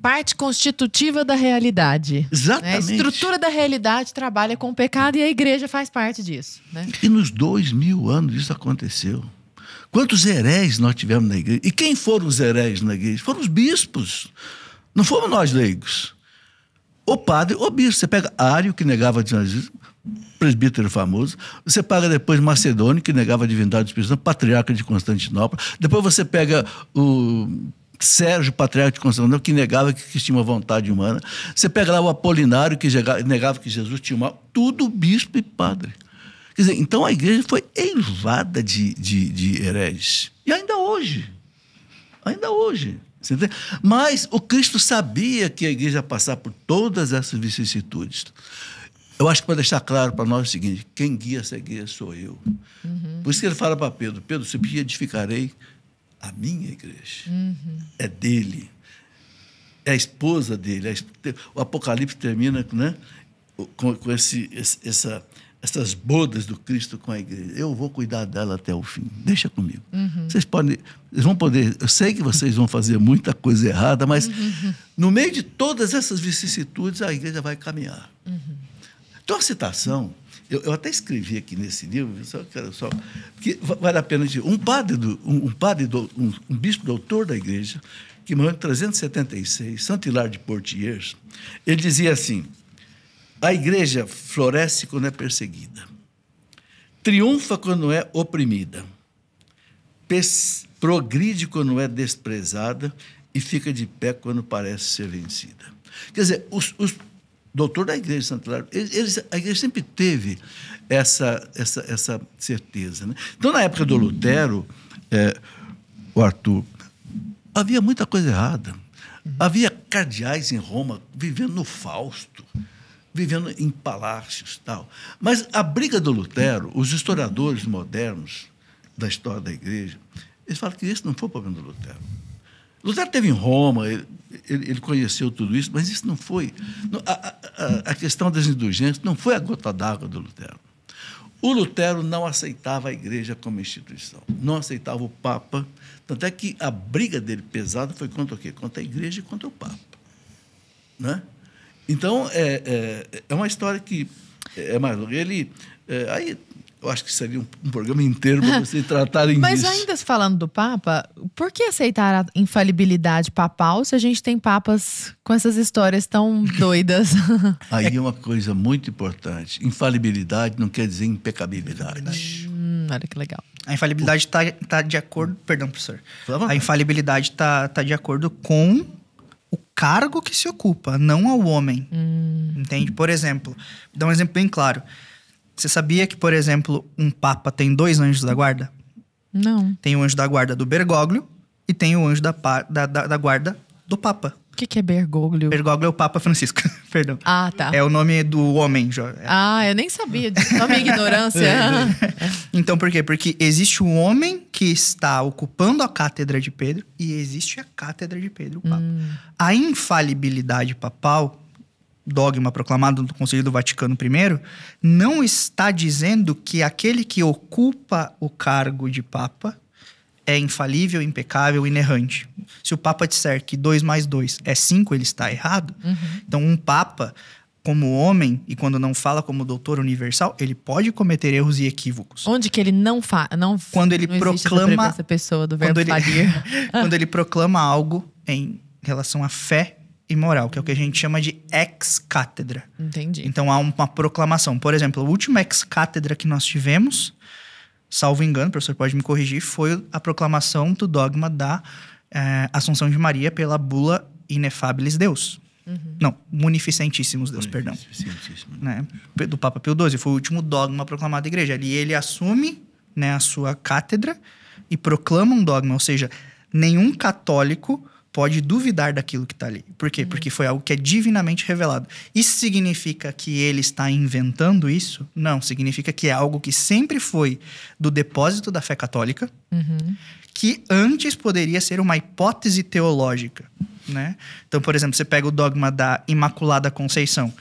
parte constitutiva da realidade. Né? Exatamente. Né? A estrutura da realidade trabalha com o pecado e a igreja faz parte disso. Né? E nos dois mil anos isso aconteceu. Quantos heréis nós tivemos na igreja? E quem foram os heréis na igreja? Foram os bispos. Não fomos nós leigos o padre o bispo. Você pega Ário, que negava Jesus, presbítero famoso. Você pega depois Macedônio, que negava a divindade do Espírito Santo, patriarca de Constantinopla. Depois você pega o Sérgio, patriarca de Constantinopla, que negava que, que tinha uma vontade humana. Você pega lá o Apolinário, que negava que Jesus tinha uma... Tudo bispo e padre. Quer dizer, então a igreja foi eivada de, de, de hereges. E ainda hoje. Ainda hoje. Mas o Cristo sabia que a igreja ia passar por todas essas vicissitudes. Eu acho que para deixar claro para nós é o seguinte: quem guia essa igreja sou eu. Uhum. Por isso que ele fala para Pedro: Pedro, se me edificarei a minha igreja. Uhum. É dele. É a esposa dele. É o Apocalipse termina né, com, com esse, esse, essa, essas bodas do Cristo com a igreja. Eu vou cuidar dela até o fim. Deixa comigo. Uhum. Vocês podem, vocês vão poder. Eu sei que vocês vão fazer muita coisa errada, mas uhum. no meio de todas essas vicissitudes a igreja vai caminhar. Uhum. Então a citação, eu, eu, até escrevi aqui nesse livro, só quero só que vale a pena dizer. Um padre do, um, um padre do, um, um bispo doutor da igreja que morreu em 376, Santo Hilário de Portiers, ele dizia assim. A igreja floresce quando é perseguida, triunfa quando é oprimida, progride quando é desprezada e fica de pé quando parece ser vencida. Quer dizer, os, os doutor da igreja de Santa Clara, eles, a igreja sempre teve essa, essa, essa certeza. Né? Então, na época do Lutero, é, o Arthur, havia muita coisa errada. Havia cardeais em Roma vivendo no Fausto vivendo em palácios tal. Mas a briga do Lutero, os historiadores modernos da história da igreja, eles falam que esse não foi o problema do Lutero. Lutero esteve em Roma, ele, ele conheceu tudo isso, mas isso não foi. A, a, a questão das indulgências não foi a gota d'água do Lutero. O Lutero não aceitava a igreja como instituição, não aceitava o Papa, tanto é que a briga dele pesada foi contra o quê? Contra a igreja e contra o Papa. Né? Então, é, é, é uma história que é, é mais longa. Ele. É, aí, eu acho que seria um, um programa inteiro para vocês tratarem Mas disso. Mas ainda falando do Papa, por que aceitar a infalibilidade papal se a gente tem papas com essas histórias tão doidas? aí é uma coisa muito importante. Infalibilidade não quer dizer impecabilidade. Hum, olha que legal. A infalibilidade está tá de acordo... Perdão, professor. A infalibilidade está tá de acordo com o cargo que se ocupa, não ao homem. Hum. Entende? Por exemplo, vou dar um exemplo bem claro. Você sabia que, por exemplo, um papa tem dois anjos da guarda? Não. Tem o anjo da guarda do Bergoglio e tem o anjo da, da, da, da guarda do papa que, que é Bergoglio? Bergoglio é o Papa Francisco, perdão. Ah, tá. É o nome do homem. Ah, eu nem sabia. Só minha ignorância. então, por quê? Porque existe o homem que está ocupando a cátedra de Pedro e existe a cátedra de Pedro, o Papa. Hum. A infalibilidade papal, dogma proclamado no Conselho do Vaticano I, não está dizendo que aquele que ocupa o cargo de Papa é infalível, impecável, inerrante. Se o Papa disser que 2 mais 2 é 5, ele está errado. Uhum. Então, um Papa, como homem, e quando não fala como doutor universal, ele pode cometer erros e equívocos. Onde que ele não fala? Não, quando ele não proclama. Essa pessoa do verbo quando ele, quando ele proclama algo em relação à fé e moral, que é o que a gente chama de ex-cátedra. Entendi. Então há uma proclamação. Por exemplo, a última ex-cátedra que nós tivemos salvo engano, o professor pode me corrigir, foi a proclamação do dogma da é, Assunção de Maria pela bula Inefabilis Deus. Uhum. Não, Munificentíssimos Deus, perdão. Né? Do Papa Pio XII, foi o último dogma proclamado da igreja. Ali ele assume né, a sua cátedra e proclama um dogma, ou seja, nenhum católico pode duvidar daquilo que está ali. Por quê? Uhum. Porque foi algo que é divinamente revelado. Isso significa que ele está inventando isso? Não, significa que é algo que sempre foi do depósito da fé católica, uhum. que antes poderia ser uma hipótese teológica, né? Então, por exemplo, você pega o dogma da Imaculada Conceição.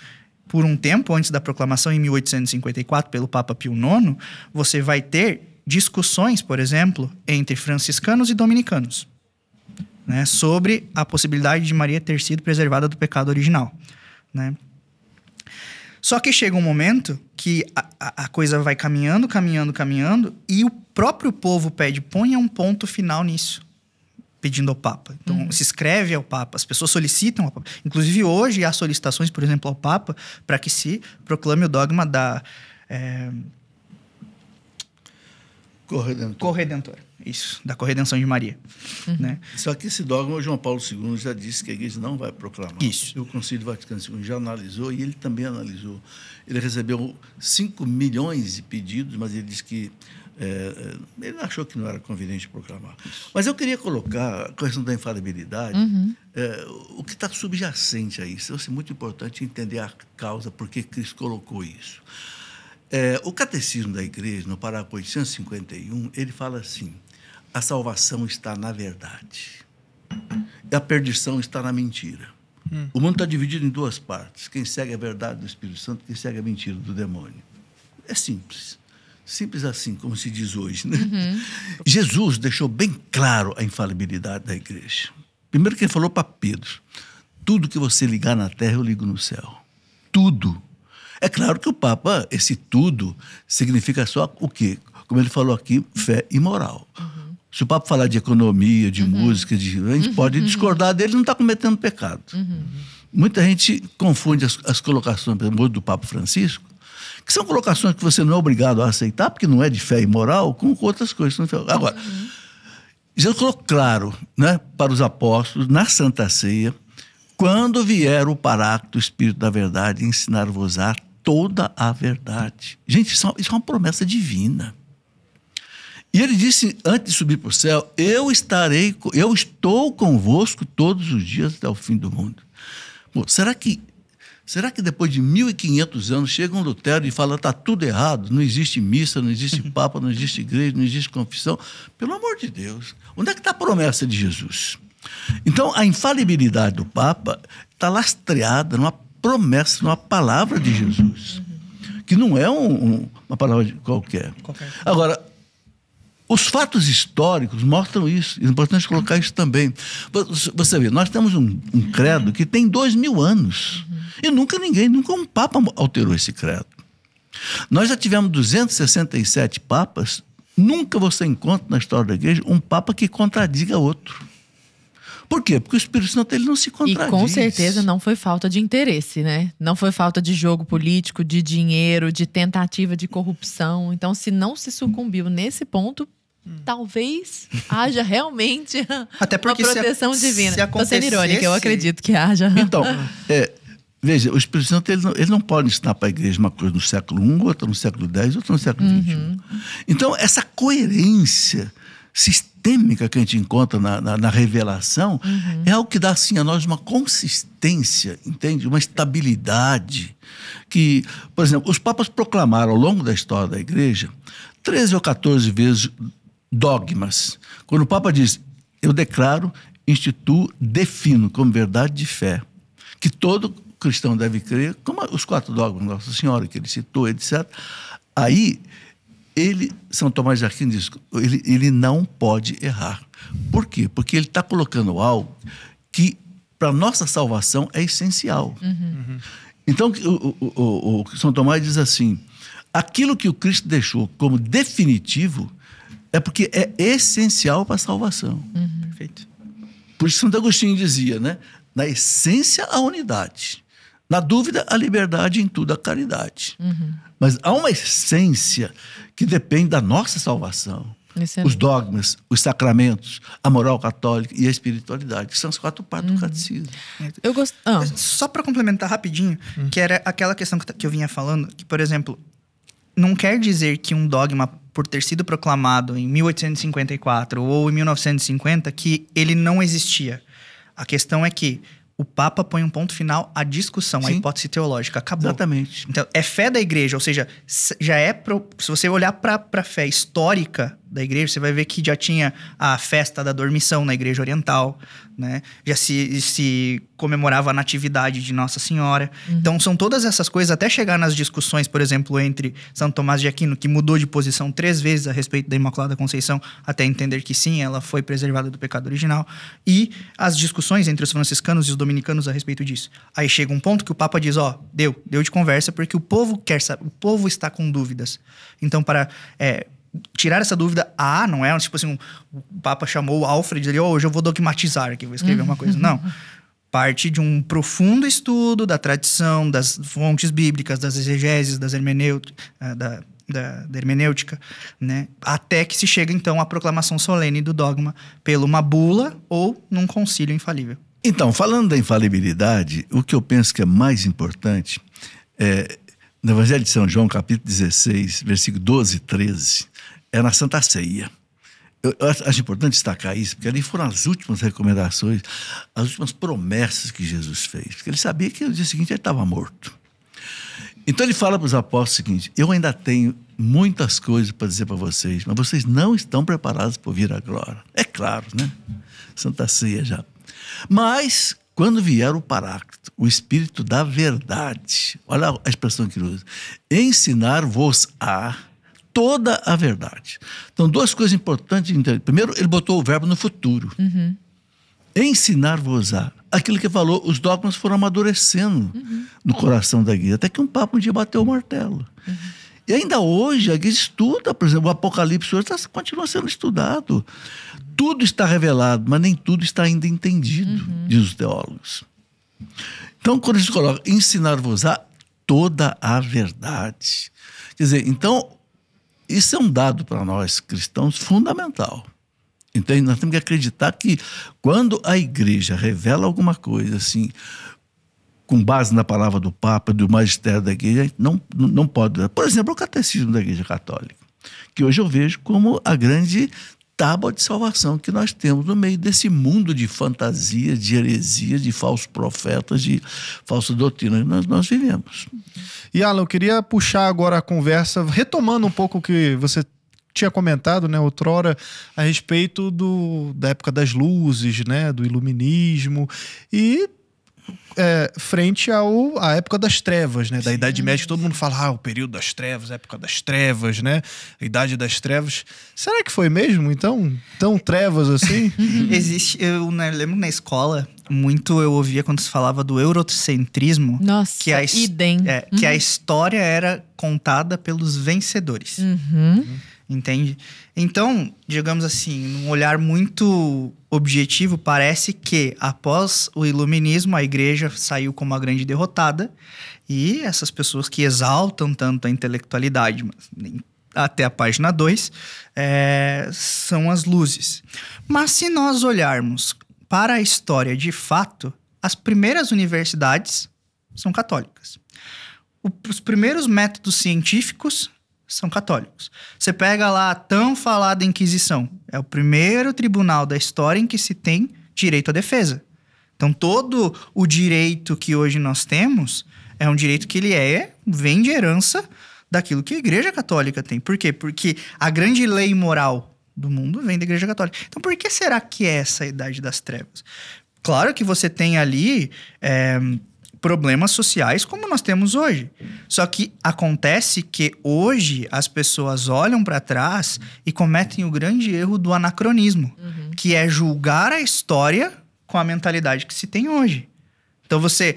Por um tempo antes da proclamação em 1854 pelo Papa Pio IX, você vai ter discussões, por exemplo, entre franciscanos e dominicanos né, sobre a possibilidade de Maria ter sido preservada do pecado original. Né? Só que chega um momento que a, a, coisa vai caminhando, caminhando, caminhando, e o próprio povo pede, ponha um ponto final nisso, pedindo ao Papa. Então, uhum. se escreve ao Papa, as pessoas solicitam ao Papa. Inclusive, hoje há solicitações, por exemplo, ao Papa, para que se proclame o dogma da. É... Corredentor. Corredentor. Isso, da corredenção de Maria. Uhum. Né? Só que esse dogma, o João Paulo II já disse que a igreja não vai proclamar. Isso. E o Concílio Vaticano II já analisou e ele também analisou. Ele recebeu 5 milhões de pedidos, mas ele disse que é, é ele achou que não era conveniente proclamar. Mas eu queria colocar a questão da infalibilidade, uhum. é, o que está subjacente a isso. É muito importante entender a causa, por que Cristo colocou isso. É, o Catecismo da Igreja, no parágrafo 851, ele fala assim: a salvação está na verdade. E a perdição está na mentira. Hum. O mundo está dividido em duas partes. Quem segue a verdade do Espírito Santo, quem segue a mentira do demônio. É simples. Simples assim, como se diz hoje. Né? Uhum. Jesus deixou bem claro a infalibilidade da igreja. Primeiro que ele falou para Pedro: tudo que você ligar na terra, eu ligo no céu. Tudo. É claro que o Papa, esse tudo, significa só o quê? Como ele falou aqui, fé e moral. Uhum. Se o Papa falar de economia, de uhum. música, de, a gente uhum. pode uhum. discordar dele, não está cometendo pecado. Uhum. Muita gente confunde as, as colocações, pelo do Papa Francisco, que são colocações que você não é obrigado a aceitar, porque não é de fé e moral, com outras coisas. Então, agora, uhum. Jesus colocou claro né, para os apóstolos, na Santa Ceia, quando vier o Paracto, o Espírito da Verdade, ensinar-vos a toda a verdade. Gente, isso é uma é promessa divina. E ele disse, antes de subir para o céu, eu estarei, eu estou convosco todos os dias até o fim do mundo. será que será que depois de 1500 anos chega um Lutero e fala está tudo errado, não existe missa, não existe papa, não existe igreja, não existe confissão? Pelo amor de Deus, onde é que está a promessa de Jesus? Então, a infalibilidade do papa está lastreada numa promessa, numa palavra de Jesus, que não é um, um, uma palavra qualquer. qualquer. Agora, os fatos históricos mostram isso. É importante colocar isso também. Você vê, nós temos um, um credo que tem dois mil anos. Uhum. E nunca ninguém, nunca um Papa alterou esse credo. Nós já tivemos 267 papas. Nunca você encontra na história da igreja um papa que contradiga outro. Por quê? Porque o Espírito Santo ele não se contradiz. E com certeza não foi falta de interesse, né? Não foi falta de jogo político, de dinheiro, de tentativa de corrupção. Então, se não se sucumbiu nesse ponto, Hum. talvez haja realmente Até porque uma proteção se a, divina. Se Tô sendo irônica, eu acredito que haja. Então, é, veja, o Espírito Santo ele não, ele não pode ensinar para a igreja uma coisa no século I, outra no século X, outra no século XXI. Uhum. Então, essa coerência sistêmica que a gente encontra na, na, na revelação uhum. é o que dá assim a nós uma consistência, entende? Uma estabilidade que, por exemplo, os papas proclamaram ao longo da história da igreja 13 ou 14 vezes dogmas. Quando o Papa diz, eu declaro, instituo, defino como verdade de fé, que todo cristão deve crer, como os quatro dogmas Nossa Senhora, que ele citou, etc. Aí, ele, São Tomás de Aquino diz, ele, ele não pode errar. Por quê? Porque ele está colocando algo que, para nossa salvação, é essencial. Uhum. Então, o, o, o, o São Tomás diz assim, aquilo que o Cristo deixou como definitivo é porque é essencial para a salvação. Uhum. Perfeito. Por isso Santo Agostinho dizia, né? Na essência, a unidade. Na dúvida, a liberdade, em tudo, a caridade. Uhum. Mas há uma essência que depende da nossa salvação. Excelente. Os dogmas, os sacramentos, a moral católica e a espiritualidade, que são as quatro partes uhum. do catecismo. Eu gosto. Ah. Só para complementar rapidinho, uhum. que era aquela questão que, eu vinha falando, que, por exemplo, não quer dizer que um dogma, por ter sido proclamado em 1854 ou em 1950, que ele não existia. A questão é que o Papa põe um ponto final à discussão, Sim. à hipótese teológica. Acabou. Exatamente. Então, é fé da igreja, ou seja, já é. Pro, se você olhar para a fé histórica, da igreja, você vai ver que já tinha a festa da dormição na igreja oriental, né? Já se, se comemorava a natividade de Nossa Senhora. Uhum. Então são todas essas coisas, até chegar nas discussões, por exemplo, entre Santo Tomás de Aquino, que mudou de posição três vezes a respeito da Imaculada Conceição, até entender que sim, ela foi preservada do pecado original, e as discussões entre os franciscanos e os dominicanos a respeito disso. Aí chega um ponto que o Papa diz, ó, oh, deu, deu de conversa, porque o povo quer saber, o povo está com dúvidas. Então para... É, tirar essa dúvida. Ah, não é tipo assim, um, o Papa chamou o Alfred ali, oh, hoje eu vou dogmatizar aqui, vou escrever uma coisa. Uhum. Não. Parte de um profundo estudo da tradição, das fontes bíblicas, das exegeses, das eh, da, da, da, hermenêutica, né? até que se chega então à proclamação solene do dogma pela uma bula ou num concílio infalível. Então, falando da infalibilidade, o que eu penso que é mais importante é no Evangelho de São João, capítulo 16, versículo 12 e 13, é na Santa Ceia. Eu, eu acho importante destacar isso, porque ali foram as últimas recomendações, as últimas promessas que Jesus fez. Porque ele sabia que no dia seguinte ele estava morto. Então ele fala para os apóstolos o seguinte: Eu ainda tenho muitas coisas para dizer para vocês, mas vocês não estão preparados para ouvir a glória. É claro, né? Santa Ceia já. Mas, quando vier o Paráclito, o Espírito da Verdade, olha a expressão que ele usa: ensinar-vos a toda a verdade. Então, duas coisas importantes de entender. Primeiro, ele botou o verbo no futuro. Uhum. Ensinar-vos-á. Aquilo que falou, os dogmas foram amadurecendo uhum. no coração da igreja, até que um papo um dia bateu o martelo. Uhum. E ainda hoje, a igreja estuda, por exemplo, o Apocalipse hoje tá, continua sendo estudado. Tudo está revelado, mas nem tudo está ainda entendido, uhum. diz os teólogos. Então, quando a gente coloca ensinar-vos-á toda a verdade. Quer dizer, então isso é um dado para nós cristãos fundamental. Então nós temos que acreditar que quando a igreja revela alguma coisa assim, com base na palavra do Papa, do magistério da igreja, não, não pode. Por exemplo, o catecismo da igreja católica, que hoje eu vejo como a grande tábua de salvação que nós temos no meio desse mundo de fantasias, de heresias, de falsos profetas, de falsas doutrinas que nós, nós vivemos. E Alan, eu queria puxar agora a conversa, retomando um pouco o que você tinha comentado, né, outrora, a respeito do, da época das luzes, né, do iluminismo e é, frente ao, à época das trevas, né? Da Sim. Idade Média, todo mundo fala, ah, o período das trevas, época das trevas, né? A Idade das Trevas. Será que foi mesmo, então? Tão trevas assim? Existe, eu né, lembro na escola, muito eu ouvia quando se falava do eurocentrismo. Nossa, que a, idem. É, uhum. Que a uhum. história era contada pelos vencedores. Uhum. uhum entende? Então, digamos assim, num olhar muito objetivo, parece que após o iluminismo a igreja saiu como a grande derrotada e essas pessoas que exaltam tanto a intelectualidade, mas até a página 2, é, são as luzes. Mas se nós olharmos para a história de fato, as primeiras universidades são católicas. O, os primeiros métodos científicos são católicos. Você pega lá a tão falada Inquisição. É o primeiro tribunal da história em que se tem direito à defesa. Então, todo o direito que hoje nós temos é um direito que ele é, vem de herança daquilo que a Igreja Católica tem. Por quê? Porque a grande lei moral do mundo vem da Igreja Católica. Então, por que será que é essa a Idade das Trevas? Claro que você tem ali. É, problemas sociais como nós temos hoje. Só que acontece que hoje as pessoas olham para trás e cometem o grande erro do anacronismo, uhum. que é julgar a história com a mentalidade que se tem hoje. Então você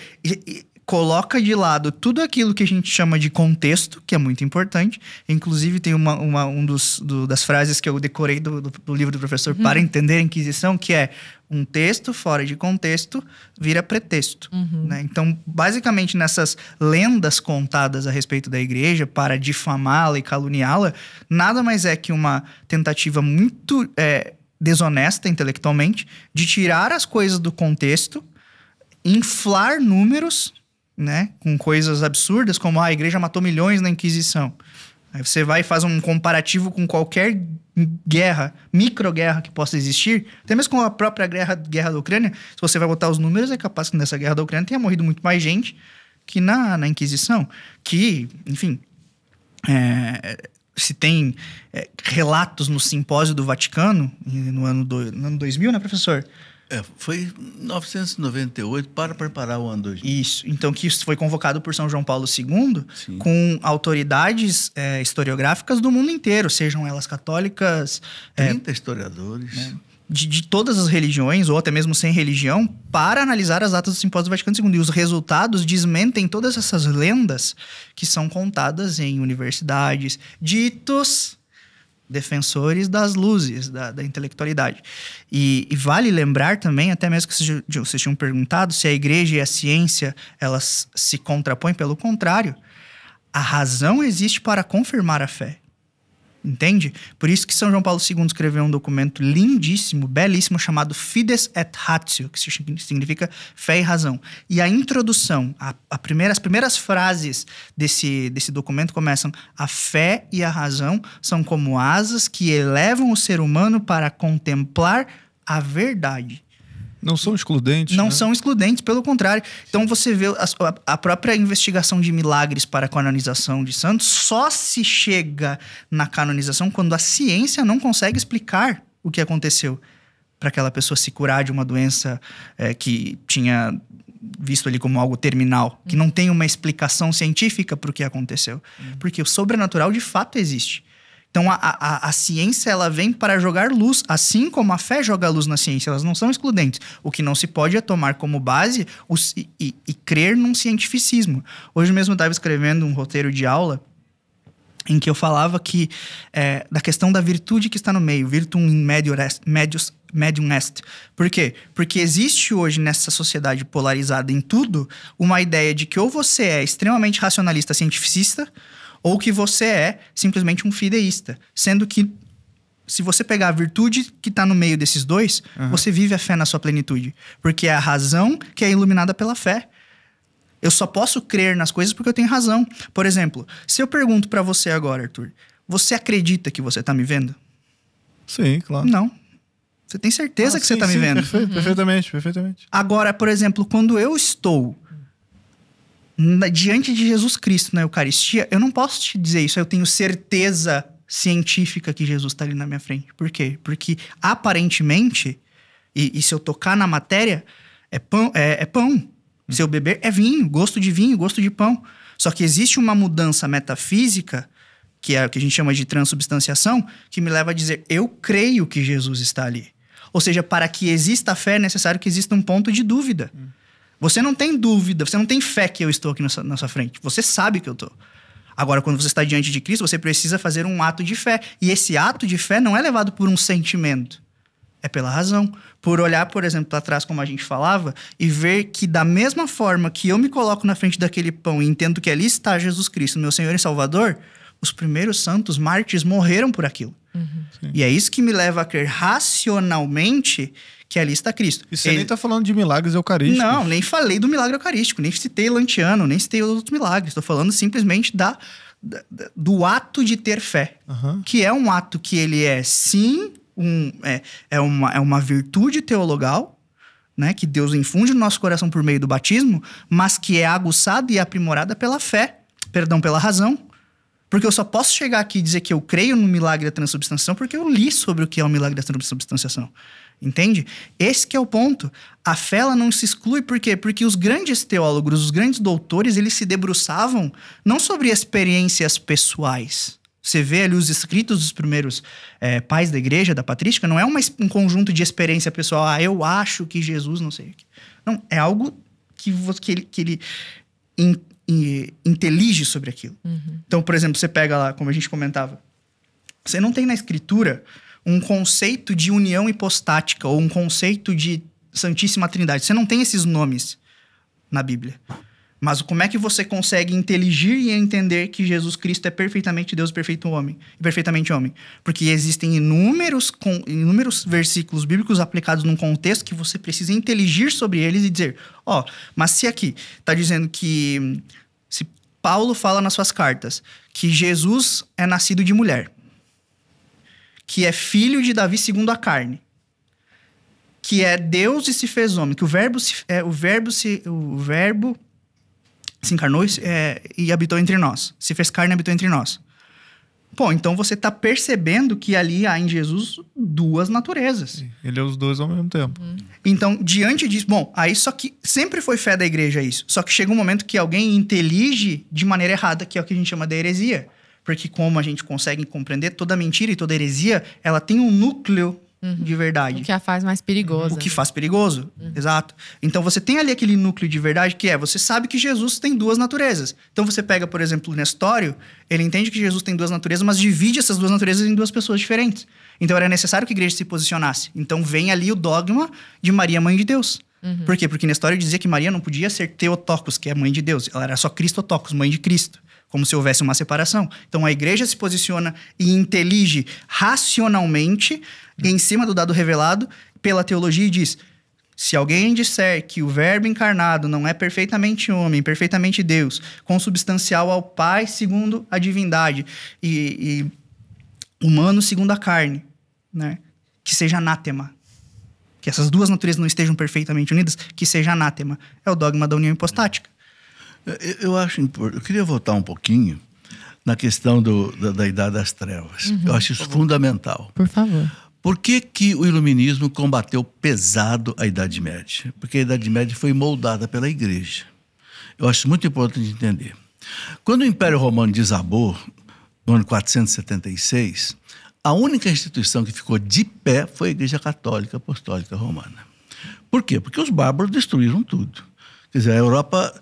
coloca de lado tudo aquilo que a gente chama de contexto, que é muito importante. Inclusive, tem uma, uma um dos, do, das frases que eu decorei do, do, do livro do professor uhum. para entender a Inquisição, que é um texto fora de contexto vira pretexto. Uhum. Né? Então, basicamente, nessas lendas contadas a respeito da igreja para difamá-la e caluniá-la, nada mais é que uma tentativa muito é, desonesta intelectualmente de tirar as coisas do contexto, inflar números né? Com coisas absurdas como ah, a igreja matou milhões na Inquisição. Aí você vai e faz um comparativo com qualquer guerra, microguerra que possa existir, até mesmo com a própria guerra, guerra da Ucrânia, se você vai botar os números, é capaz que nessa guerra da Ucrânia tenha morrido muito mais gente que na, na Inquisição. Que, enfim, é, se tem é, relatos no simpósio do Vaticano, no ano, do, no ano 2000, né, professor? É, foi 998 para preparar o ano 2000. Isso. Então que isso foi convocado por São João Paulo II Sim. com autoridades é, historiográficas do mundo inteiro, sejam elas católicas. 30 é, historiadores. Né? De, de, todas as religiões, ou até mesmo sem religião, para analisar as atas do Simpósio do Vaticano II. E os resultados desmentem todas essas lendas que são contadas em universidades, ditos defensores das luzes, da, da intelectualidade. E, e, vale lembrar também, até mesmo que vocês, vocês tinham perguntado, se a igreja e a ciência elas se contrapõem, pelo contrário, a razão existe para confirmar a fé. Entende? Por isso que São João Paulo II escreveu um documento lindíssimo, belíssimo, chamado Fides et Ratio, que significa fé e razão. E a introdução, a, a primeira, as primeiras frases desse, desse documento começam: A fé e a razão são como asas que elevam o ser humano para contemplar a verdade. Não são excludentes. Não né? são excludentes, pelo contrário. Então você vê a, a, própria investigação de milagres para a canonização de santos só se chega na canonização quando a ciência não consegue explicar o que aconteceu para aquela pessoa se curar de uma doença é, que tinha visto ali como algo terminal, que não tem uma explicação científica para o que aconteceu. Uhum. Porque o sobrenatural de fato existe. Então a, a, a, ciência ela vem para jogar luz, assim como a fé joga luz na ciência, elas não são excludentes. O que não se pode é tomar como base e, e, crer num cientificismo. Hoje mesmo eu estava escrevendo um roteiro de aula em que eu falava que é, da questão da virtude que está no meio, virtum in medio est, medius, medium est. Por quê? Porque existe hoje nessa sociedade polarizada em tudo uma ideia de que ou você é extremamente racionalista cientificista ou que você é simplesmente um fideísta. Sendo que se você pegar a virtude que está no meio desses dois, uhum. você vive a fé na sua plenitude. Porque é a razão que é iluminada pela fé. Eu só posso crer nas coisas porque eu tenho razão. Por exemplo, se eu pergunto para você agora, Arthur, você acredita que você está me vendo? Sim, claro. Não. Você tem certeza ah, que sim, você está me vendo? Perfeito, uhum. Perfeitamente, perfeitamente. Agora, por exemplo, quando eu estou na, diante de Jesus Cristo na Eucaristia, eu não posso te dizer isso, eu tenho certeza científica que Jesus está ali na minha frente. Por quê? Porque aparentemente, e, e se eu tocar na matéria, é pão. É, é pão. Hum. Se eu beber, é vinho, gosto de vinho, gosto de pão. Só que existe uma mudança metafísica, que é o que a gente chama de transubstanciação, que me leva a dizer: eu creio que Jesus está ali. Ou seja, para que exista fé, é necessário que exista um ponto de dúvida. Hum. Você não tem dúvida, você não tem fé que eu estou aqui na na sua frente. Você sabe que eu estou. Agora, quando você está diante de Cristo, você precisa fazer um ato de fé. E esse ato de fé não é levado por um sentimento. É pela razão. Por olhar, por exemplo, para trás, como a gente falava, e ver que, da mesma forma que eu me coloco na frente daquele pão e entendo que ali está Jesus Cristo, meu Senhor e Salvador, os primeiros santos mártires morreram por aquilo. Uhum. E é isso que me leva a crer racionalmente que é ali está Cristo. E você Ele... nem está falando de milagres eucarísticos. Não, nem falei do milagre eucarístico, nem citei Lantiano, nem citei os outros milagres. Estou falando simplesmente da, da, do ato de ter fé, uhum. que é um ato que ele é sim um, é, é, uma, é uma virtude teologal, né, que Deus infunde no nosso coração por meio do batismo, mas que é aguçada e aprimorada pela fé, perdão, pela razão. Porque eu só posso chegar aqui e dizer que eu creio no milagre da transubstanciação porque eu li sobre o que é o milagre da transubstanciação. Entende? Esse que é o ponto. A fé ela não se exclui por quê? Porque os grandes teólogos, os grandes doutores, eles se debruçavam não sobre experiências pessoais. Você vê ali os escritos dos primeiros é, pais da igreja, da patrística, não é uma, um conjunto de experiência pessoal. Ah, eu acho que Jesus não sei Não, é algo que, que ele, que ele in, in, intelige sobre aquilo. Uhum. Então, por exemplo, você pega lá, como a gente comentava, você não tem na escritura um conceito de união hipostática ou um conceito de Santíssima Trindade. Você não tem esses nomes na Bíblia. Mas como é que você consegue inteligir e entender que Jesus Cristo é perfeitamente Deus, perfeito homem, perfeitamente homem? Porque existem inúmeros, com, inúmeros versículos bíblicos aplicados num contexto que você precisa inteligir sobre eles e dizer, ó, oh, mas se aqui está dizendo que se Paulo fala nas suas cartas que Jesus é nascido de mulher, que é filho de Davi segundo a carne, que é Deus e se fez homem, que o verbo se, é, o verbo se o verbo se encarnou é, e habitou entre nós, se fez carne e habitou entre nós. Bom, então você está percebendo que ali há em Jesus duas naturezas. Ele é os dois ao mesmo tempo. Hum. Então, diante disso, bom, aí só que sempre foi fé da igreja isso. Só que chega um momento que alguém intelige de maneira errada, que é o que a gente chama de heresia porque como a gente consegue compreender, toda mentira e toda heresia, ela tem um núcleo uhum. de verdade. O que a faz mais perigosa. O que faz perigoso, uhum. exato. Então você tem ali aquele núcleo de verdade que é, você sabe que Jesus tem duas naturezas. Então você pega, por exemplo, o Nestório, ele entende que Jesus tem duas naturezas, mas divide essas duas naturezas em duas pessoas diferentes. Então era necessário que a igreja se posicionasse. Então vem ali o dogma de Maria, Mãe de Deus. Uhum. Por quê? Porque na história dizia que Maria não podia ser Teotocos, que é mãe de Deus. Ela era só Cristotocos, mãe de Cristo. Como se houvesse uma separação. Então a igreja se posiciona e intelige racionalmente uhum. em cima do dado revelado pela teologia e diz: se alguém disser que o Verbo encarnado não é perfeitamente homem, perfeitamente Deus, consubstancial ao Pai segundo a divindade e, e humano segundo a carne, né? que seja anátema, que essas duas naturezas não estejam perfeitamente unidas, que seja anátema. É o dogma da união hipostática. É, é, eu, acho importante. Eu queria voltar um pouquinho na questão do, da, da, idade das trevas. Uhum. Eu acho isso Por fundamental. Por favor. Por que, que o iluminismo combateu pesado a Idade Média? Porque a Idade Média foi moldada pela igreja. Eu acho muito importante entender. Quando o Império Romano desabou, no ano 476, a única instituição que ficou de pé foi a Igreja Católica Apostólica Romana. Por quê? Porque os bárbaros destruíram tudo. Quer dizer, a Europa,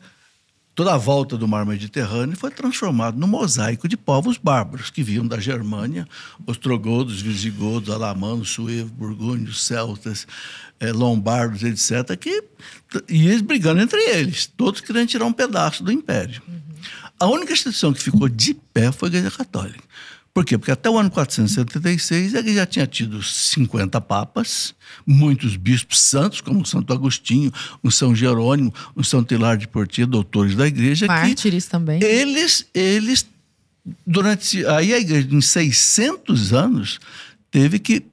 toda a volta do mar Mediterrâneo foi transformada num mosaico de povos bárbaros que vinham da Germânia, ostrogodos, visigodos, alamanos, suevos, burgúndios, celtas, eh, lombardos, etc., que, e eles brigando entre eles, todos querendo tirar um pedaço do império. Uhum. A única instituição que ficou de pé foi a Igreja Católica. Por quê? Porque até o ano 476 ele já tinha tido 50 papas, muitos bispos santos, como Santo Agostinho, o São Jerônimo, o São Tilar de Portia, doutores da igreja. Mártires que também. Eles, eles, durante. Aí a igreja, em 600 anos, teve que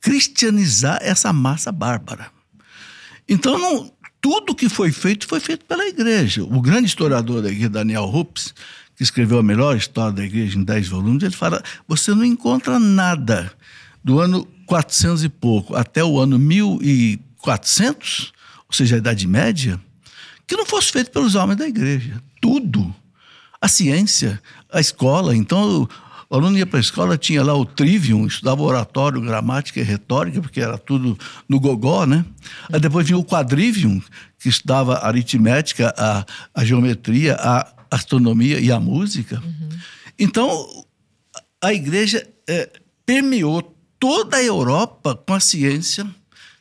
cristianizar essa massa bárbara. Então, não, tudo que foi feito foi feito pela igreja. O grande historiador aqui, Daniel Rups, que escreveu a melhor história da igreja em dez volumes, ele fala: você não encontra nada do ano 400 e pouco até o ano 1400, ou seja, a Idade Média, que não fosse feito pelos homens da igreja. Tudo. A ciência, a escola. Então, o aluno ia para a escola, tinha lá o trivium, estudava oratório, gramática e retórica, porque era tudo no gogó, né? Aí depois vinha o quadrivium, que estudava aritmética, a, a geometria, a astronomia e a música. Uhum. Então, a igreja é, permeou toda a Europa com a ciência.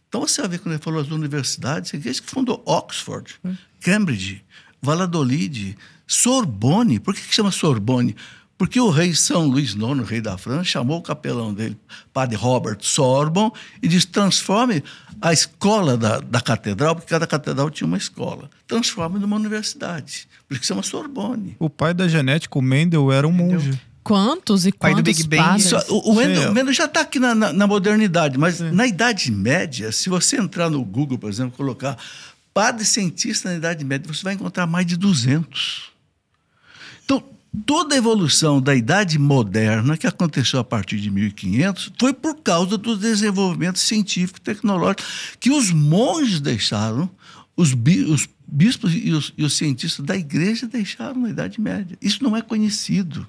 Então, você vai ver quando ele falou as universidades, a igreja que fundou Oxford, uhum. Cambridge, Valladolid, Sorbonne. Por que, que chama Sorbonne? Porque o rei São Luís IX, rei da França, chamou o capelão dele, padre Robert Sorbon, e disse: transforme a escola da, da catedral, porque cada catedral tinha uma escola, transforme numa universidade. Por isso que chama Sorbonne. O pai da genética, o Mendel, era um Entendeu? monge. Quantos e Pai do Big Bang. Isso, o, o Mendel é. já está aqui na, na, na, modernidade, mas Sim. É. na Idade Média, se você entrar no Google, por exemplo, colocar padre cientista na Idade Média, você vai encontrar mais de 200 toda a evolução da idade moderna, que aconteceu a partir de 1500, foi por causa do desenvolvimento científico e tecnológico que os monges deixaram, os, bi, os bispos e os, e os cientistas da igreja deixaram na Idade Média. Isso não é conhecido.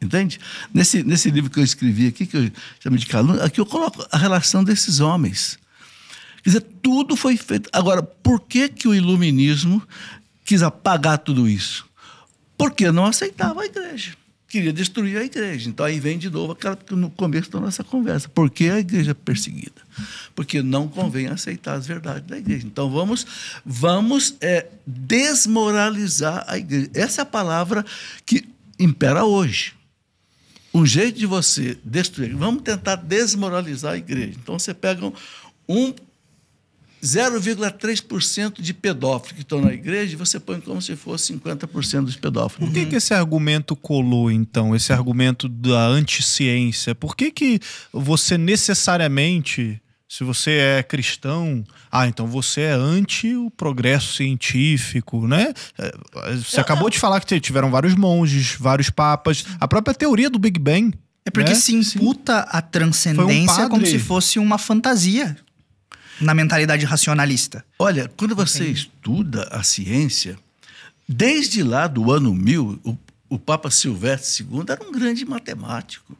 Entende? Nesse, nesse livro que eu escrevi aqui, que eu chamo de Calúnia, aqui eu coloco a relação desses homens. Quer dizer, tudo foi feito. Agora, por que, que o iluminismo quis apagar tudo isso? porque não aceitava a igreja. Queria destruir a igreja. Então aí vem de novo aquela no começo da nossa conversa. Por que a igreja é perseguida? Porque não convém aceitar as verdades da igreja. Então vamos, vamos é, desmoralizar a igreja. Essa é a palavra que impera hoje um jeito de você destruir. Vamos tentar desmoralizar a igreja. Então você pega um 0,3% de pedófilos que estão na igreja, você põe como se fosse 50% dos pedófilos. Por que, que esse argumento colou, então? Esse argumento da anticiência? Por que, que você necessariamente, se você é cristão, ah, então você é anti o progresso científico, né? É, você acabou de falar que tiveram vários monges, vários papas, a própria teoria do Big Bang. É porque né? se imputa Sim. a transcendência um como se fosse uma fantasia na mentalidade racionalista. Olha, quando você Entendi. estuda a ciência, desde lá do ano 1000, o, o Papa Silvestre II era um grande matemático.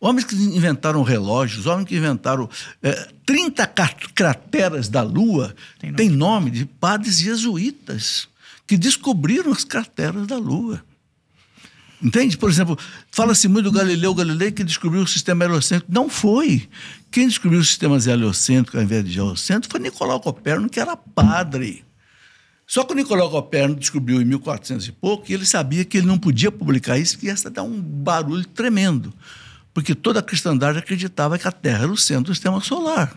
Homens que inventaram relógios, homens que inventaram é, 30 crateras da Lua, tem nome. tem nome de padres jesuítas que descobriram as crateras da Lua. Entende? Por exemplo, fala-se muito do Galileu Galilei que descobriu o sistema heliocêntrico. Não foi. Quem descobriu os sistemas heliocêntricos ao invés de geocêntrico foi Nicolau Copérnico, que era padre. Só que o Nicolau Copérnico descobriu em 1400 e pouco e ele sabia que ele não podia publicar isso, que ia dar um barulho tremendo. Porque toda a cristandade acreditava que a Terra era o centro do sistema solar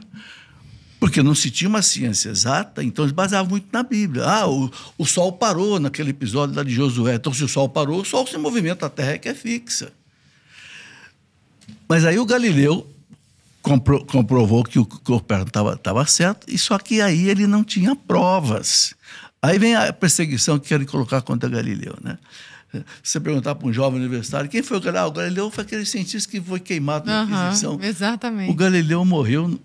porque não se tinha uma ciência exata, então eles baseavam muito na Bíblia. Ah, o, o sol parou naquele episódio lá de Josué. Então, se o sol parou, o sol se movimenta, a terra é que é fixa. Mas aí o Galileu compro, comprovou que o Copérnico estava certo, e só que aí ele não tinha provas. Aí vem a perseguição que querem colocar contra Galileu, né? você perguntar para um jovem universitário quem foi o Galileu? Ah, o Galileu foi aquele cientista que foi queimado na uhum, Inquisição. Exatamente. O Galileu morreu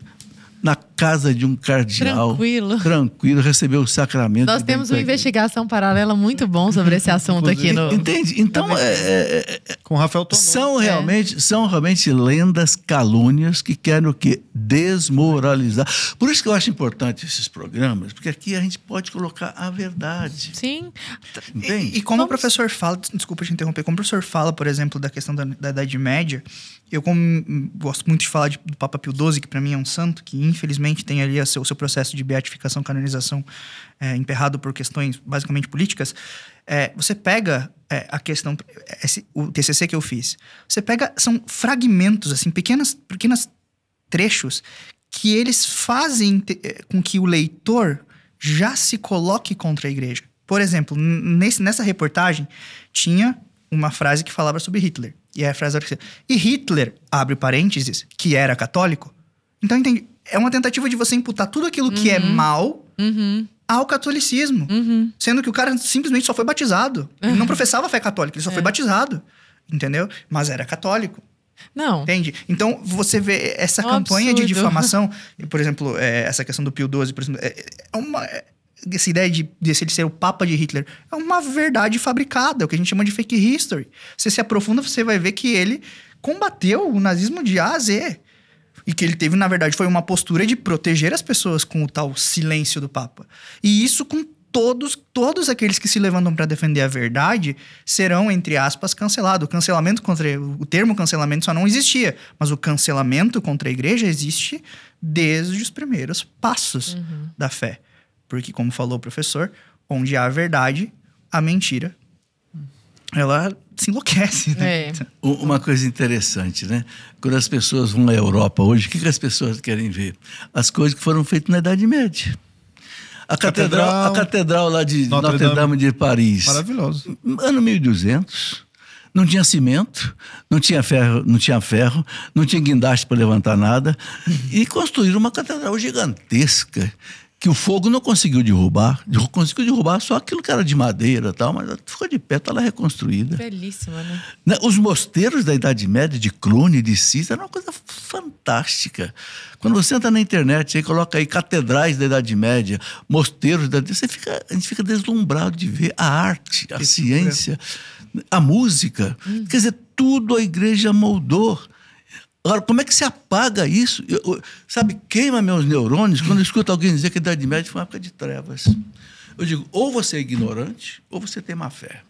na casa de um cardeal. Tranquilo. Tranquilo, recebeu o sacramento. Nós temos uma investigação paralela muito bom sobre esse assunto aqui no. Entende? Então. É é, é, é, Com Rafael Tonon. São é. realmente, são realmente lendas, calúnias que querem o quê? Desmoralizar. Por isso que eu acho importante esses programas, porque aqui a gente pode colocar a verdade. Sim. Entende? E, e como Vamos... o professor fala, desculpa te interromper, como o professor fala, por exemplo, da questão da, da Idade Média, eu como, gosto muito de falar de, do Papa Pio XII, que para mim é um santo, que infelizmente tem ali o seu, seu, processo de beatificação, canonização é, emperrado por questões basicamente políticas. É, você pega é, a questão, esse, o TCC que eu fiz, você pega, são fragmentos, assim, pequenas, pequenas trechos que eles fazem te, é, com que o leitor já se coloque contra a igreja. Por exemplo, nesse, nessa reportagem tinha uma frase que falava sobre Hitler. E é a frase da E Hitler, abre parênteses, que era católico. Então, entende? É uma tentativa de você imputar tudo aquilo uhum. que é uhum. mal uhum. ao catolicismo. Uhum. Sendo que o cara simplesmente só foi batizado. Ele não professava fé católica, ele só é. foi batizado. Entendeu? Mas era católico. Não. Entende? Então, você vê essa é um campanha absurdo. de difamação, por exemplo, é, essa questão do Pio XII, por exemplo, é, é uma é essa ideia de, de ele ser o papa de Hitler é uma verdade fabricada, é o que a gente chama de fake history. Você se aprofunda, você vai ver que ele combateu o nazismo de A a Z. E que ele teve, na verdade, foi uma postura de proteger as pessoas com o tal silêncio do Papa. E isso com todos, todos aqueles que se levantam para defender a verdade serão, entre aspas, cancelados. O cancelamento contra. O termo cancelamento só não existia, mas o cancelamento contra a igreja existe desde os primeiros passos uhum. da fé. Porque, como falou o professor, onde há a verdade, a mentira, ela se enlouquece, né? É. Uma coisa interessante, né? Quando as pessoas vão à Europa hoje, o que, que as pessoas querem ver? As coisas que foram feitas na Idade Média. A catedral, catedral a catedral lá de Notre, Notre Dame de Paris. Maravilhoso. Ano 1200. Não tinha cimento, não tinha ferro, não tinha ferro, não tinha guindaste para levantar nada. E construíram uma catedral gigantesca que o fogo não conseguiu derrubar. Conseguiu derrubar só aquilo que era de madeira tal, mas ficou de pé, está lá reconstruída. Belíssima, né? né? Os mosteiros da Idade Média, de Cluny, de Cícero, era uma coisa fantástica. Quando você entra na internet e coloca aí catedrais da Idade Média, mosteiros da Idade você fica, a gente fica deslumbrado de ver a arte, a que ciência, a música. Hum. Quer dizer, tudo a igreja moldou. Agora, como é que se apaga isso? Eu, eu, sabe, queima meus neurônios quando eu escuto alguém dizer que a Idade Média foi uma época de trevas. Eu digo, ou você é ignorante, ou você tem má fé.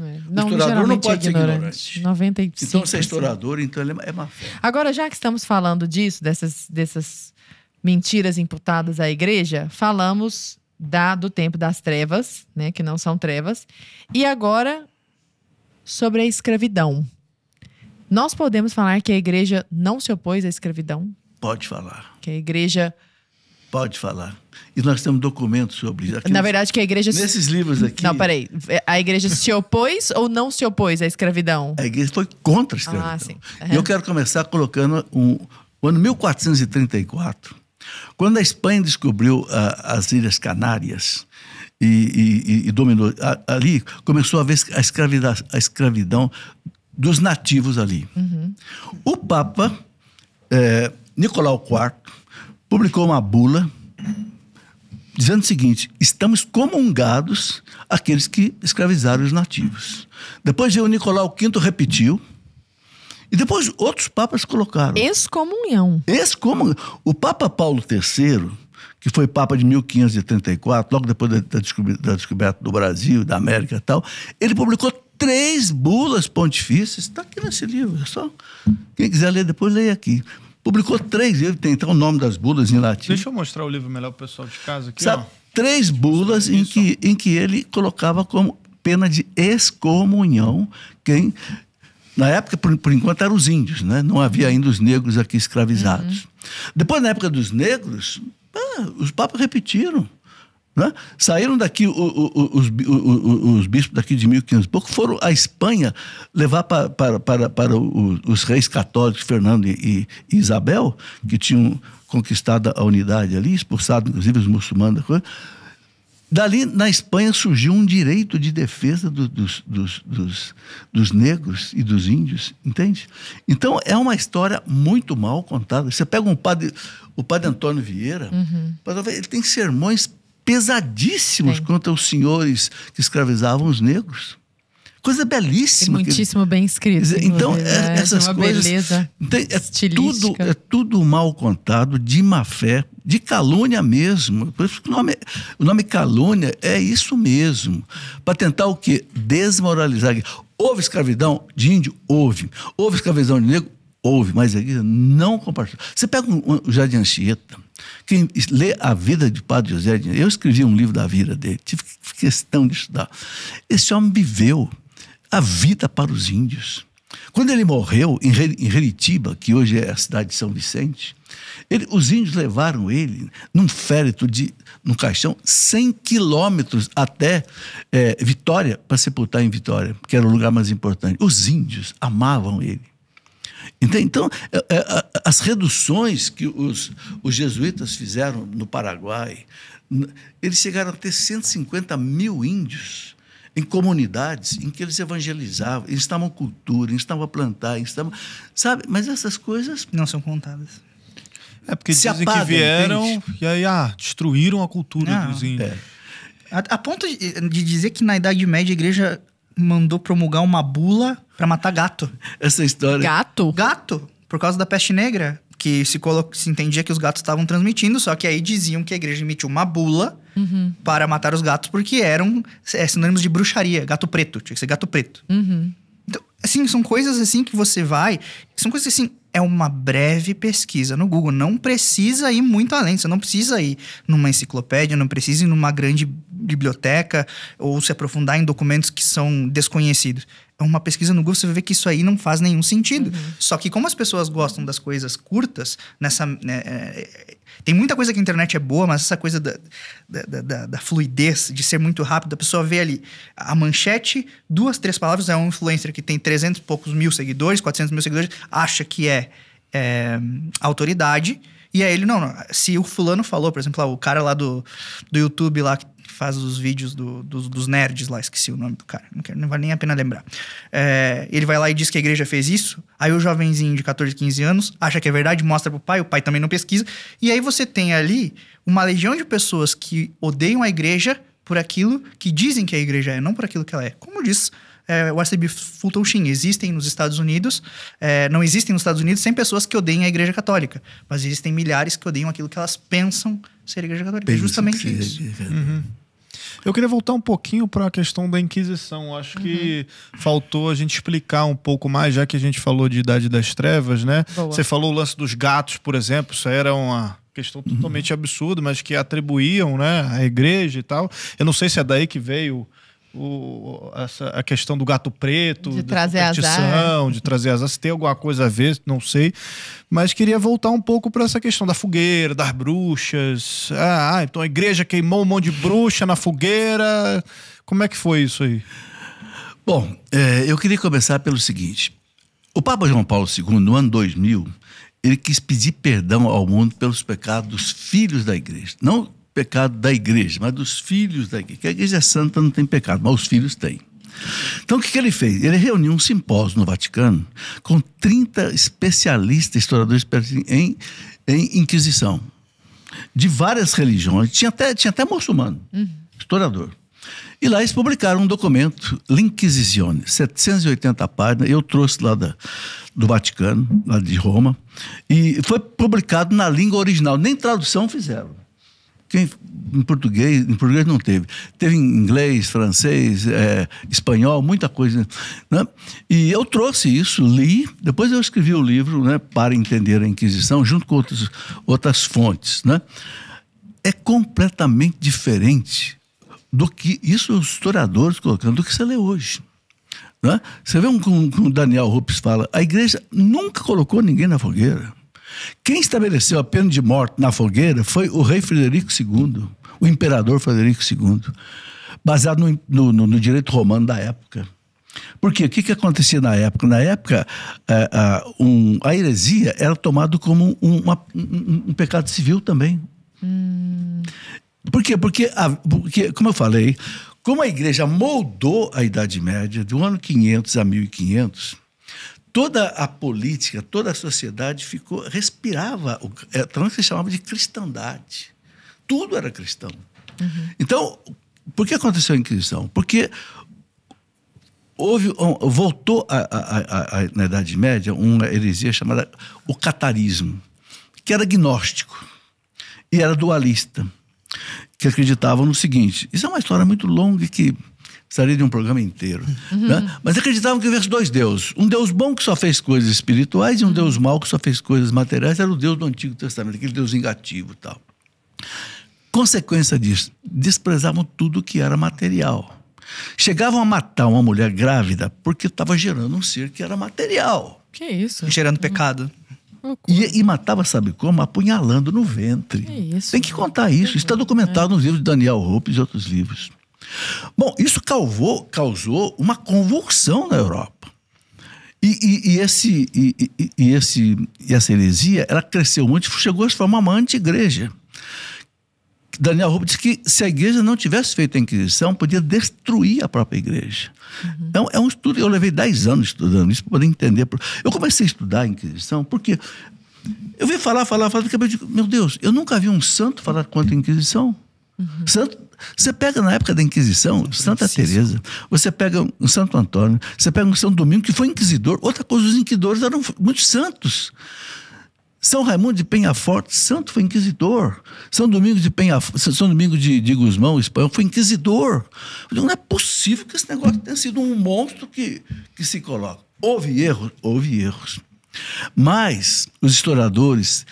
É. Não, o historiador não pode é ignorante. ser ignorante. 95, então, você é historiador, então ele é má fé. Agora, já que estamos falando disso, dessas, dessas mentiras imputadas à igreja, falamos da, do tempo das trevas, né, que não são trevas, e agora sobre a escravidão. Nós podemos falar que a igreja não se opôs à escravidão? Pode falar. Que a igreja. Pode falar. E nós temos documentos sobre isso. Na verdade, que a igreja. Nesses livros aqui. Não, peraí. A igreja se opôs ou não se opôs à escravidão? A igreja foi contra a ah, escravidão. Ah, sim. Uhum. Eu quero começar colocando um. O ano 1434, quando a Espanha descobriu uh, as Ilhas Canárias, e, e, e, dominou. Ali começou a ver a escravidão, a escravidão dos nativos ali. Uhum. O Papa é, Nicolau IV publicou uma bula dizendo o seguinte: estamos comungados aqueles que escravizaram os nativos. Depois veio Nicolau V repetiu. E depois outros papas colocaram. Excomunhão. Excomunhão. O Papa Paulo III, que foi Papa de 1534, logo depois da, descoberta do Brasil, da América e tal, ele publicou três bulas pontifícias, está aqui nesse livro, é só quem quiser ler depois, leia aqui. Publicou três, ele tem então o nome das bulas em latim. Deixa eu mostrar o livro melhor para o pessoal de casa aqui. Sabe, ó. Três bulas em que, em que ele colocava como pena de excomunhão quem na época, por, por, enquanto, eram os índios, né? Não havia ainda os negros aqui escravizados. Uhum. Depois, na época dos negros, ah, os papas repetiram. Né? Saíram daqui o, o, o, os, os, bispos daqui de 1500 e pouco, foram à Espanha levar para, para, para, para os reis católicos Fernando e, e, Isabel, que tinham conquistado a unidade ali, expulsado inclusive os muçulmanos. da né? Dali, na Espanha, surgiu um direito de defesa do, dos, dos, dos, dos, negros e dos índios, entende? Então, é uma história muito mal contada. Você pega um padre, o padre Antônio Vieira, uhum. ele tem sermões pesadíssimos Sim. contra os senhores que escravizavam os negros. Coisa belíssima. E muitíssimo que... bem escrito. Então, é, né? essas coisas. Beleza tem, é, tudo, é tudo mal contado, de má fé, de calúnia mesmo. Por isso que o nome, o nome calúnia é isso mesmo. Para tentar o quê? Desmoralizar. Houve escravidão de índio? Houve. Houve escravidão de negro? Houve. Mas a igreja não compartilhou. Você pega o um, um, Jardim Anchieta quem lê a vida de Padre José eu escrevi um livro da vida dele, tive questão de estudar. Esse homem viveu a vida para os índios. Quando ele morreu em Reritiba, que hoje é a cidade de São Vicente, ele, os índios levaram ele num férito de, num caixão, 100 quilômetros até é, Vitória, para sepultar em Vitória, que era o lugar mais importante. Os índios amavam ele. Então, então é, é, as reduções que os, os jesuítas fizeram no Paraguai, eles chegaram a ter 150 mil índios em comunidades em que eles evangelizavam, instavam estavam cultura, instavam estavam a plantar, estavam, sabe? Mas essas coisas não são contadas. É porque Se dizem apagam, que vieram entende? e aí ah, destruíram a cultura não, ah, dos índios. É. A, a, ponto de, de dizer que na Idade Média a igreja mandou promulgar uma bula para matar gato. Essa história. Gato? Gato, por causa da peste negra, que se, se entendia que os gatos estavam transmitindo, só que aí diziam que a igreja emitiu uma bula uhum. para matar os gatos, porque eram é, sinônimos de bruxaria, gato preto, tinha que ser gato preto. Uhum. Então, assim, são coisas assim que você vai. São coisas assim é uma breve pesquisa no Google. Não precisa ir muito além. Você não precisa ir numa enciclopédia, não precisa ir numa grande biblioteca ou se aprofundar em documentos que são desconhecidos uma pesquisa no Google, você vai ver que isso aí não faz nenhum sentido. Uhum. Só que como as pessoas gostam das coisas curtas, nessa. Né, é, tem muita coisa que a internet é boa, mas essa coisa da, da, da, da fluidez, de ser muito rápido, a pessoa vê ali a manchete, duas, três palavras, é um influencer que tem 300 e poucos mil seguidores, 400 mil seguidores, acha que é, é autoridade, e aí ele, não, não, se o fulano falou, por exemplo, lá, ah, o cara lá do, do YouTube lá, que faz os vídeos do, dos, dos, nerds lá, esqueci o nome do cara, não, quero, não vale nem a pena lembrar. É, ele vai lá e diz que a igreja fez isso, aí o jovenzinho de 14, 15 anos acha que é verdade, mostra pro pai, o pai também não pesquisa, e aí você tem ali uma legião de pessoas que odeiam a igreja por aquilo que dizem que a igreja é, não por aquilo que ela é. Como diz é, o arcebispo Fulton Sheen. Existem nos Estados Unidos, é, não existem nos Estados Unidos 100 pessoas que odeiam a Igreja Católica, mas existem milhares que odeiam aquilo que elas pensam ser a Igreja Católica. é justamente é isso. É, uhum. Eu queria voltar um pouquinho para a questão da Inquisição. Acho uhum. que faltou a gente explicar um pouco mais, já que a gente falou de Idade das Trevas, né? Boa. Você falou o lance dos gatos, por exemplo. Isso era uma questão uhum. totalmente uhum. absurda, mas que atribuíam, né, à igreja e tal. Eu não sei se é daí que veio o, essa, a questão do gato preto, de trazer azar. É. de trazer azar, se tem alguma coisa a ver, não sei. Mas queria voltar um pouco para essa questão da fogueira, das bruxas. Ah, ah, então a igreja queimou um monte de bruxa na fogueira. Como é que foi isso aí? Bom, é, eu queria começar pelo seguinte. O Papa João Paulo II, no ano 2000, ele quis pedir perdão ao mundo pelos pecados dos filhos da igreja. Não pecado da igreja, mas dos filhos da igreja. Que a igreja é santa não tem pecado, mas os filhos têm. Então, o que, que ele fez? Ele reuniu um simpósio no Vaticano com 30 especialistas, historiadores em, em Inquisição, de várias religiões, tinha até, tinha até muçulmano, uhum. historiador. E lá eles publicaram um documento, L'Inquisizione, 780 páginas, eu trouxe lá da, do Vaticano, lá de Roma, e foi publicado na língua original, nem tradução fizeram. Quem, em português, em português não teve. Teve em inglês, francês, é, espanhol, muita coisa. Né? E eu trouxe isso, li, depois eu escrevi o livro né, para entender a Inquisição, junto com outros, outras fontes. Né? É completamente diferente do que isso os historiadores colocando, do que você lê hoje. Né? Você vê um, um, um Daniel Ruppes fala, a igreja nunca colocou ninguém na fogueira. Quem estabeleceu a pena de morte na fogueira foi o rei Frederico II, o imperador Frederico II, baseado no, no, no direito romano da época. Porque o que, que acontecia na época? Na época, a, eh, a, um, a heresia era tomada como um, uma, um, um, pecado civil também. Hum. Por quê? Porque, a, porque, como eu falei, como a igreja moldou a Idade Média, do ano 500 a 1500, toda a política, toda a sociedade ficou respirava, o, é, que se chamava de cristandade. Tudo era cristão. Uhum. Então, por que aconteceu a Inquisição? Porque houve, voltou a, a, a, na Idade Média uma heresia chamada o catarismo, que era gnóstico e era dualista, que acreditava no seguinte: isso é uma história muito longa que precisaria de um programa inteiro. Né? Uhum. Né? Mas acreditavam que houvesse dois deuses. Um Deus bom que só fez coisas espirituais e um uhum. Deus mau que só fez coisas materiais. Era o Deus do Antigo Testamento, aquele Deus vingativo e tal. Consequência disso, desprezavam tudo que era material. Chegavam a matar uma mulher grávida porque estava gerando um ser que era material. Que isso? Gerando uhum. pecado. E, e, matava, sabe como? Apunhalando no ventre. Que isso? Tem que contar isso. Isso uhum. está documentado é. nos livros de Daniel Roupes e outros livros. Bom, isso causou, causou uma convulsão na Europa. E, e, e esse, e, e, esse, e essa heresia ela cresceu muito chegou a se formar uma anti-igreja. Daniel Roupa disse que se a igreja não tivesse feito a Inquisição, podia destruir a própria igreja. Uhum. Então, é um estudo, eu levei 10 anos estudando isso para poder entender. Eu comecei a estudar a Inquisição porque eu vi falar, falar, falar, acabei digo, meu Deus, eu nunca vi um santo falar contra a Inquisição. Uhum. Santo, você pega na época da Inquisição, Santa Teresa, você pega um Santo Antônio, você pega um São Domingo que foi inquisidor. Outra coisa, os inquisidores eram muitos santos. São Raimundo de Penhaforte, santo foi inquisidor. São Domingo de Penhafort, São Domingo de, de Guzmão, espanhol, foi inquisidor. não é possível que esse negócio tenha sido um monstro que, que se coloca. Houve erros, houve erros. Mas os historiadores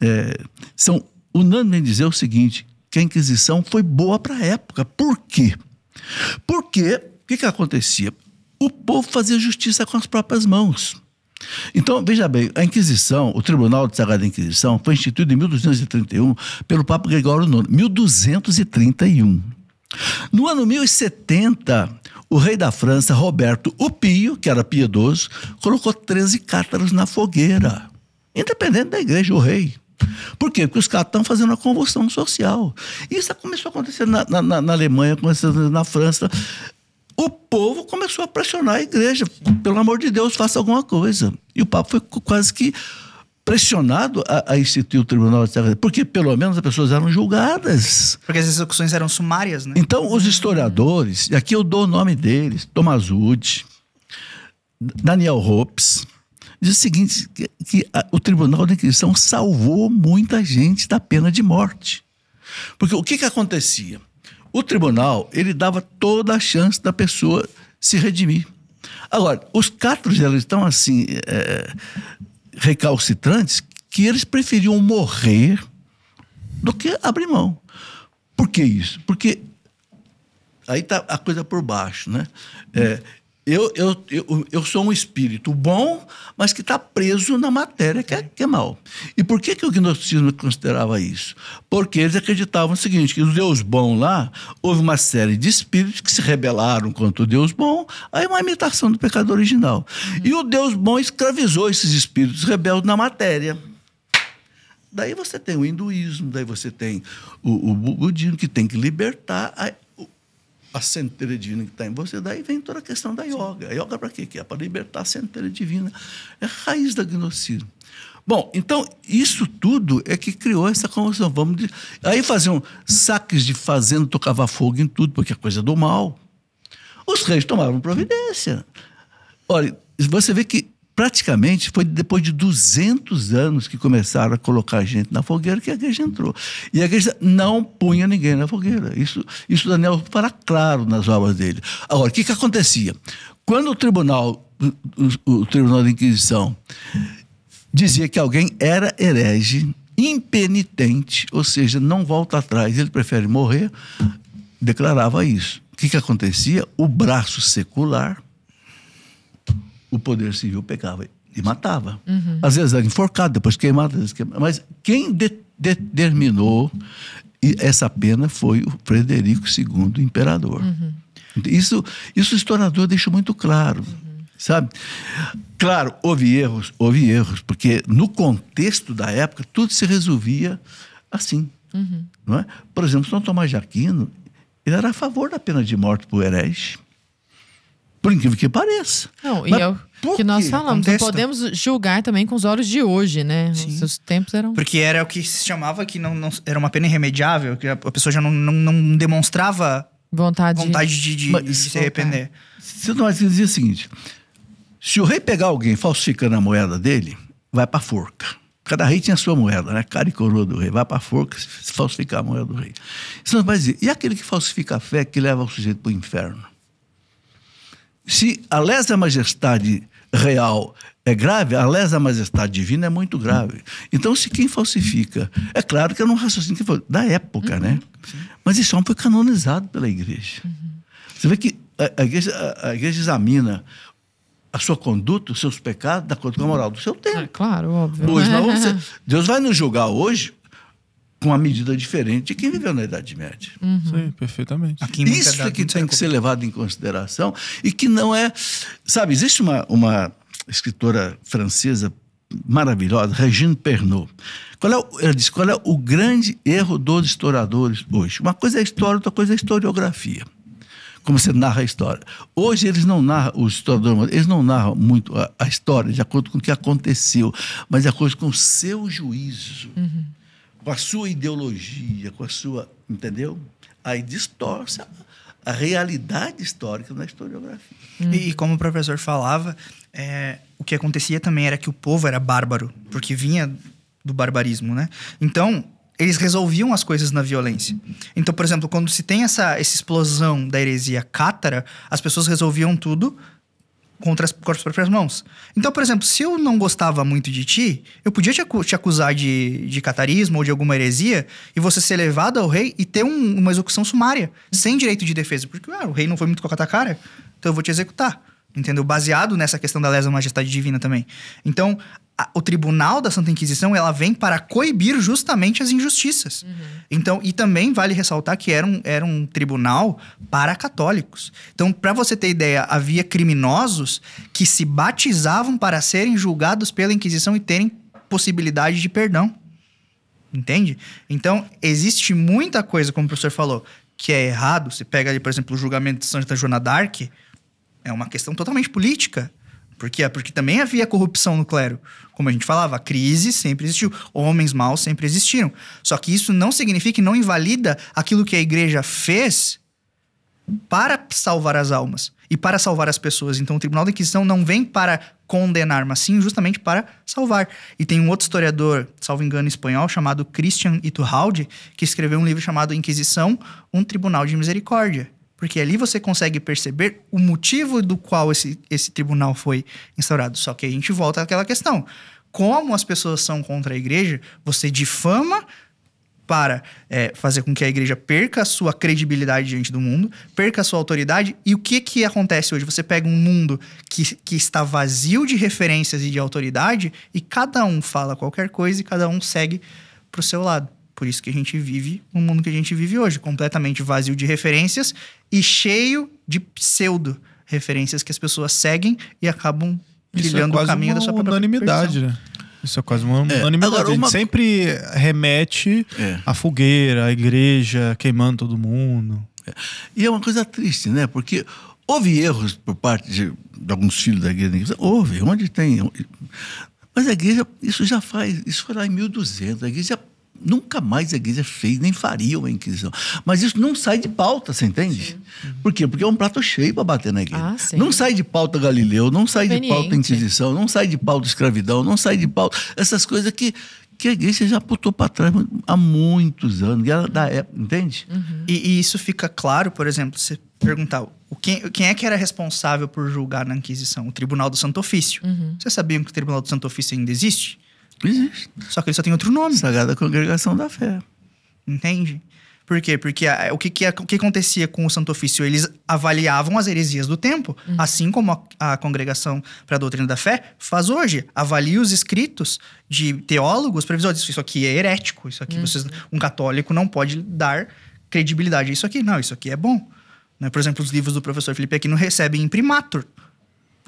é, são unânimes em dizer o seguinte: que a Inquisição foi boa para a época. Por quê? Porque o que, que acontecia? O povo fazia justiça com as próprias mãos. Então, veja bem, a Inquisição, o Tribunal de Sagrada Inquisição, foi instituído em 1231 pelo Papa Gregório IX, 1231. No ano 1070, o rei da França, Roberto o Pio, que era piedoso, colocou 13 cátaros na fogueira. Independente da igreja, o rei. Por quê? Porque os caras estão fazendo uma convulsão social. Isso é, começou a acontecer na, na, na Alemanha, começou na França. O povo começou a pressionar a igreja. Pelo amor de Deus, faça alguma coisa. E o Papa foi quase que pressionado a, a instituir o Tribunal de Terra, porque pelo menos as pessoas eram julgadas. Porque as execuções eram sumárias, né? Então, os historiadores, e aqui eu dou o nome deles, Thomas Wood, Daniel Hopes, diz o seguinte: que, que a, o Tribunal da Inquisição salvou muita gente da pena de morte. Porque o que, que acontecia? O tribunal ele dava toda a chance da pessoa se redimir. Agora, os catros eles estão assim é, recalcitrantes que eles preferiam morrer do que abrir mão. Por que isso? Porque aí tá a coisa por baixo, né? É, eu, eu, eu, eu sou um espírito bom, mas que está preso na matéria que é, que é mal. E por que, que o gnosticismo considerava isso? Porque eles acreditavam o seguinte: que o Deus bom lá, houve uma série de espíritos que se rebelaram contra o Deus bom, aí uma imitação do pecado original. Uhum. E o Deus bom escravizou esses espíritos rebeldes na matéria. Daí você tem o hinduísmo, daí você tem o, o budismo, que tem que libertar a, a centelha divina que está em você, daí vem toda a questão da yoga. A yoga para quê? Que é para libertar a centelha divina. É a raiz da gnosticismo. Bom, então isso tudo é que criou essa convulsão. Vamos de... Aí faziam saques de fazenda, tocava fogo em tudo, porque a é coisa é do mal. Os reis tomaram providência. Olha, você vê que praticamente foi depois de 200 anos que começaram a colocar gente na fogueira que a igreja entrou. E a igreja não punha ninguém na fogueira. Isso, isso Daniel para claro nas obras dele. Agora, o que, que acontecia? Quando o tribunal, o, o tribunal da Inquisição dizia que alguém era herege, impenitente, ou seja, não volta atrás, ele prefere morrer, declarava isso. O que, que acontecia? O braço secular o poder civil pegava e matava. Uhum. Às vezes era enforcado, depois queimado, depois queimado. mas quem de, de, determinou essa pena foi o Frederico II, imperador. Uhum. Isso, isso o historiador deixa muito claro. Uhum. Sabe? Claro, houve erros, houve erros, porque no contexto da época tudo se resolvia assim. Não é? Por exemplo, São Tomás de Aquino ele era a favor da pena de morte por herege. Por incrível que pareça. Não, Mas e é o que nós falamos, não podemos julgar também com os olhos de hoje, né? Sim. Os tempos eram. Porque era o que se chamava que não, não era uma pena irremediável, que a pessoa já não, não, não demonstrava vontade, vontade de, de, de, se arrepender. Se nós dizia o seguinte: se o rei pegar alguém falsificando a moeda dele, vai pra forca. Cada rei tinha sua moeda, né? Cara e coroa do rei. Vai pra forca se falsificar a moeda do rei. nós mas, e aquele que falsifica a fé que leva o sujeito pro inferno? Se a lesa majestade real é grave, a lesa majestade divina é muito grave. Então, se quem falsifica, é claro que é não raciocínio que foi da época, né? uhum. né? Mas esse homem é foi canonizado pela igreja. Uhum. Você vê que a, a, igreja, a, a, igreja, examina a sua conduta, os seus pecados, da conduta moral do seu tempo. É, claro, óbvio. Hoje, não, você, Deus vai nos julgar hoje com uma medida diferente de quem viveu na Idade Média. Uhum. Sim, perfeitamente. Isso é que tem que ser levado em consideração e que não é. Sabe, existe uma, uma escritora francesa maravilhosa, Regine Pernod. Qual é o, ela diz qual é o grande erro dos historiadores hoje? Uma coisa é história, outra coisa é historiografia. Como você narra a história. Hoje eles não narram, os historiadores, eles não narram muito a, a história de acordo com o que aconteceu, mas de acordo com o seu juízo. Uhum com a sua ideologia, com a sua. Entendeu? Aí distorce a, a realidade histórica na historiografia. Hum. E, como o professor falava, é, o que acontecia também era que o povo era bárbaro, porque vinha do barbarismo, né? Então, eles resolviam as coisas na violência. Então, por exemplo, quando se tem essa, essa explosão da heresia cátara, as pessoas resolviam tudo contra as, com as próprias mãos. Então, por exemplo, se eu não gostava muito de ti, eu podia te, te acusar de, de catarismo ou de alguma heresia e você ser levado ao rei e ter um, uma execução sumária, sem direito de defesa. Porque ah, o rei não foi muito com a cara, então eu vou te executar entendeu? Baseado nessa questão da lesa majestade divina também. Então, a, o tribunal da Santa Inquisição, ela vem para coibir justamente as injustiças. Uhum. Então, e também vale ressaltar que era um, era um tribunal para católicos. Então, para você ter ideia, havia criminosos que se batizavam para serem julgados pela Inquisição e terem possibilidade de perdão. Entende? Então, existe muita coisa, como o professor falou, que é errado. Você pega ali, por exemplo, o julgamento de Santa Joana d'Arc, é uma questão totalmente política. Por quê? É, porque também havia corrupção no clero. Como a gente falava, a crise sempre existiu, homens maus sempre existiram. Só que isso não significa e não invalida aquilo que a igreja fez para salvar as almas e para salvar as pessoas. Então, o Tribunal da Inquisição não vem para condenar, mas sim justamente para salvar. E tem um outro historiador, salvo engano, espanhol, chamado Christian Iturralde, que escreveu um livro chamado Inquisição, um Tribunal de Misericórdia porque ali você consegue perceber o motivo do qual esse, esse tribunal foi instaurado. Só que a gente volta àquela questão. Como as pessoas são contra a igreja, você difama para é, fazer com que a igreja perca a sua credibilidade diante do mundo, perca a sua autoridade. E o que, que acontece hoje? Você pega um mundo que, que está vazio de referências e de autoridade, e cada um fala qualquer coisa e cada um segue para o seu lado por isso que a gente vive o mundo que a gente vive hoje, completamente vazio de referências e cheio de pseudo referências que as pessoas seguem e acabam é trilhando é o caminho da sua própria unanimidade, né? Isso é quase uma é. unanimidade. Agora, uma... sempre remete é. à fogueira, à igreja, queimando todo mundo. É. E é uma coisa triste, né? Porque houve erros por parte de, de alguns filhos da igreja. Houve, onde tem. Mas a igreja, isso já faz, isso foi lá em 1200. A igreja Nunca mais a igreja fez, nem faria uma inquisição. Mas isso não sai de pauta, você entende? Uhum. Por quê? Porque é um prato cheio para bater na igreja. Ah, não sai de pauta Galileu, não sai de pauta Inquisição, não sai de pauta escravidão, não sai de pauta. Essas coisas que, que a igreja já putou para trás há muitos anos, ela, da época, entende? Uhum. E, e, isso fica claro, por exemplo, se perguntar o quem, quem é que era responsável por julgar na Inquisição? O Tribunal do Santo Ofício. Uhum. Vocês sabiam que o Tribunal do Santo Ofício ainda existe? Existe. Só que ele só tem outro nome. Sagrada Congregação da Fé. Entende? Por quê? Porque a, o, que, que, a, o que acontecia com o Santo Ofício? Eles avaliavam as heresias do tempo, uhum. assim como a, a Congregação para a Doutrina da Fé faz hoje. Avalia os escritos de teólogos para isso aqui é herético, isso aqui uhum. vocês, um católico não pode dar credibilidade a isso aqui. Não, isso aqui é bom. Né? Por exemplo, os livros do professor Felipe aqui não recebem imprimatur.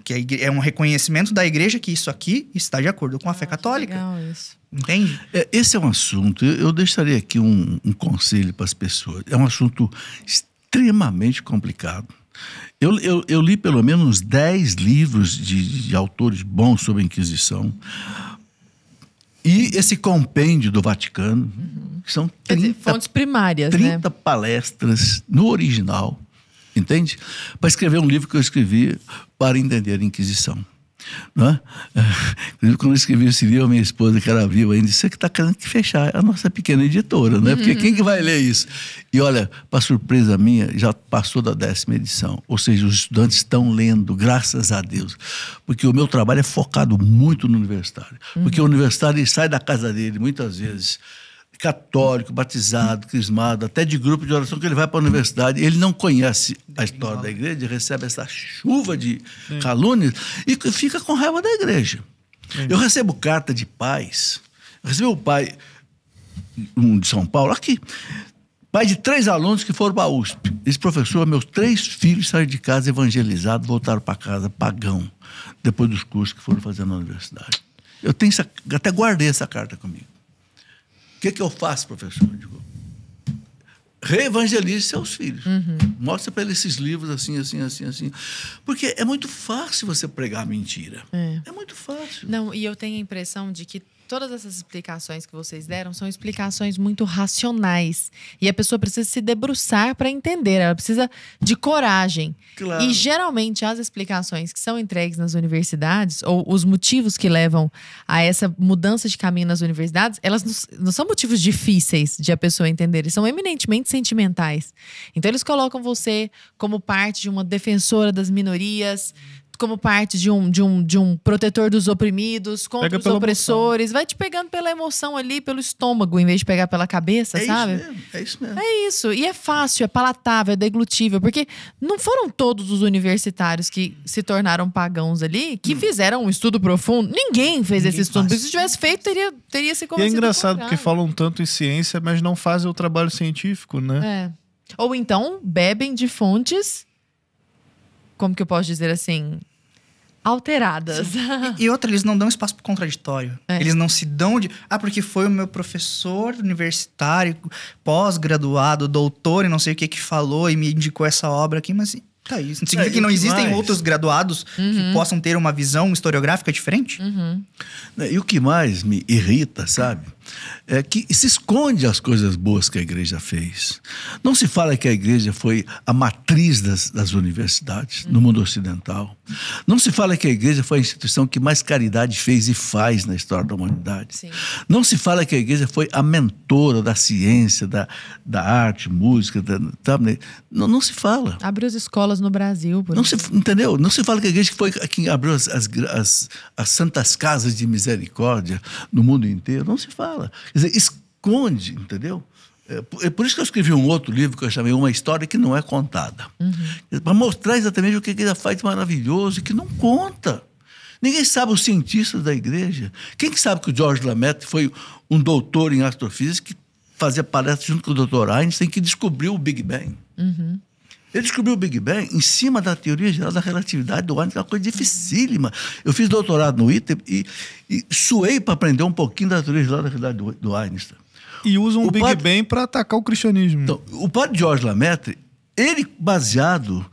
Que é um reconhecimento da igreja que isso aqui está de acordo com a fé ah, católica. Legal isso. Entende? É, esse é um assunto, eu, deixaria aqui um, um conselho para as pessoas. É um assunto extremamente complicado. Eu, eu, eu, li pelo menos 10 livros de, de, autores bons sobre a Inquisição. E esse compêndio do Vaticano, uhum. que são 30, dizer, fontes primárias, 30 né? palestras no original, entende? Para escrever um livro que eu escrevi para entender a Inquisição. Não é? quando eu escrevi esse livro, a minha esposa, que era viva ainda, disse que está querendo que fechar a nossa pequena editora, né? Porque uhum. quem que vai ler isso? E olha, para surpresa minha, já passou da décima edição. Ou seja, os estudantes estão lendo, graças a Deus. Porque o meu trabalho é focado muito no universitário. Porque uhum. o universitário sai da casa dele, muitas vezes católico, batizado, crismado, até de grupo de oração, que ele vai para a universidade, ele não conhece a história da igreja, recebe essa chuva de calúnias e fica com raiva da igreja. Eu recebo carta de pais, Recebi o pai, um de São Paulo, aqui, pai de três alunos que foram para a USP. Esse professor, meus três filhos saíram de casa evangelizados, voltaram para casa pagão, depois dos cursos que foram fazer na universidade. Eu tenho essa, até guardei essa carta comigo que, que eu faço, professor? Eu digo, reevangelize seus filhos. Uhum. Mostra para eles esses livros assim, assim, assim, assim. Porque é muito fácil você pregar mentira. É. é. muito fácil. Não, e eu tenho a impressão de que todas essas explicações que vocês deram são explicações muito racionais. E a pessoa precisa se debruçar para entender, ela precisa de coragem. Claro. E geralmente as explicações que são entregues nas universidades, ou os motivos que levam a essa mudança de caminho nas universidades, elas não, são motivos difíceis de a pessoa entender, eles são eminentemente sentimentais. Então eles colocam você como parte de uma defensora das minorias, como parte de um, de um, de um protetor dos oprimidos, contra Pega os opressores. Emoção. Vai te pegando pela emoção ali, pelo estômago, em vez de pegar pela cabeça, é sabe? Isso mesmo, é isso mesmo. É isso. E é fácil, é palatável, é deglutível. Porque não foram todos os universitários que se tornaram pagãos ali que hum. fizeram um estudo profundo. Ninguém fez Ninguém esse estudo. Se tivesse feito, teria, teria se começado. é engraçado porque falam tanto em ciência, mas não fazem o trabalho científico, né? É. Ou então bebem de fontes como que eu posso dizer assim, alteradas. E, e, outra, eles não dão espaço para contraditório. É. Eles não se dão de. Ah, porque foi o meu professor universitário, pós-graduado, doutor e não sei o que que falou e me indicou essa obra aqui, mas. Tá, isso significa é, que não existem mais? outros graduados uhum. que possam ter uma visão historiográfica diferente? Uhum. E o que mais me irrita, sabe? é que se esconde as coisas boas que a igreja fez. Não se fala que a igreja foi a matriz das, das universidades uhum. no mundo ocidental. Não se fala que a igreja foi a instituição que mais caridade fez e faz na história da humanidade. Sim. Não se fala que a igreja foi a mentora da ciência, da, da arte, música. Da, tá, não, não, se fala. Abriu as escolas no Brasil. não se, entendeu? Não se fala que a igreja foi a que abriu as, as, as, as santas casas de misericórdia no mundo inteiro. Não se fala fala. Quer dizer, esconde, entendeu? É, é por isso que eu escrevi um outro livro que eu chamei Uma História que Não É Contada. Uhum. Para mostrar exatamente o que ela faz de maravilhoso e que não conta. Ninguém sabe os cientistas da igreja. Quem que sabe que o George Lamette foi um doutor em astrofísica que fazia palestra junto com o doutor Einstein que descobriu o Big Bang? Uhum. Ele descobriu o Big Bang em cima da teoria geral da relatividade do Einstein, que é uma coisa dificílima. Eu fiz doutorado no ITER e, e suei para aprender um pouquinho da teoria geral da relatividade do, do Einstein. E usam o, o Big padre, Bang para atacar o cristianismo. Então, o padre George Lemaitre, ele baseado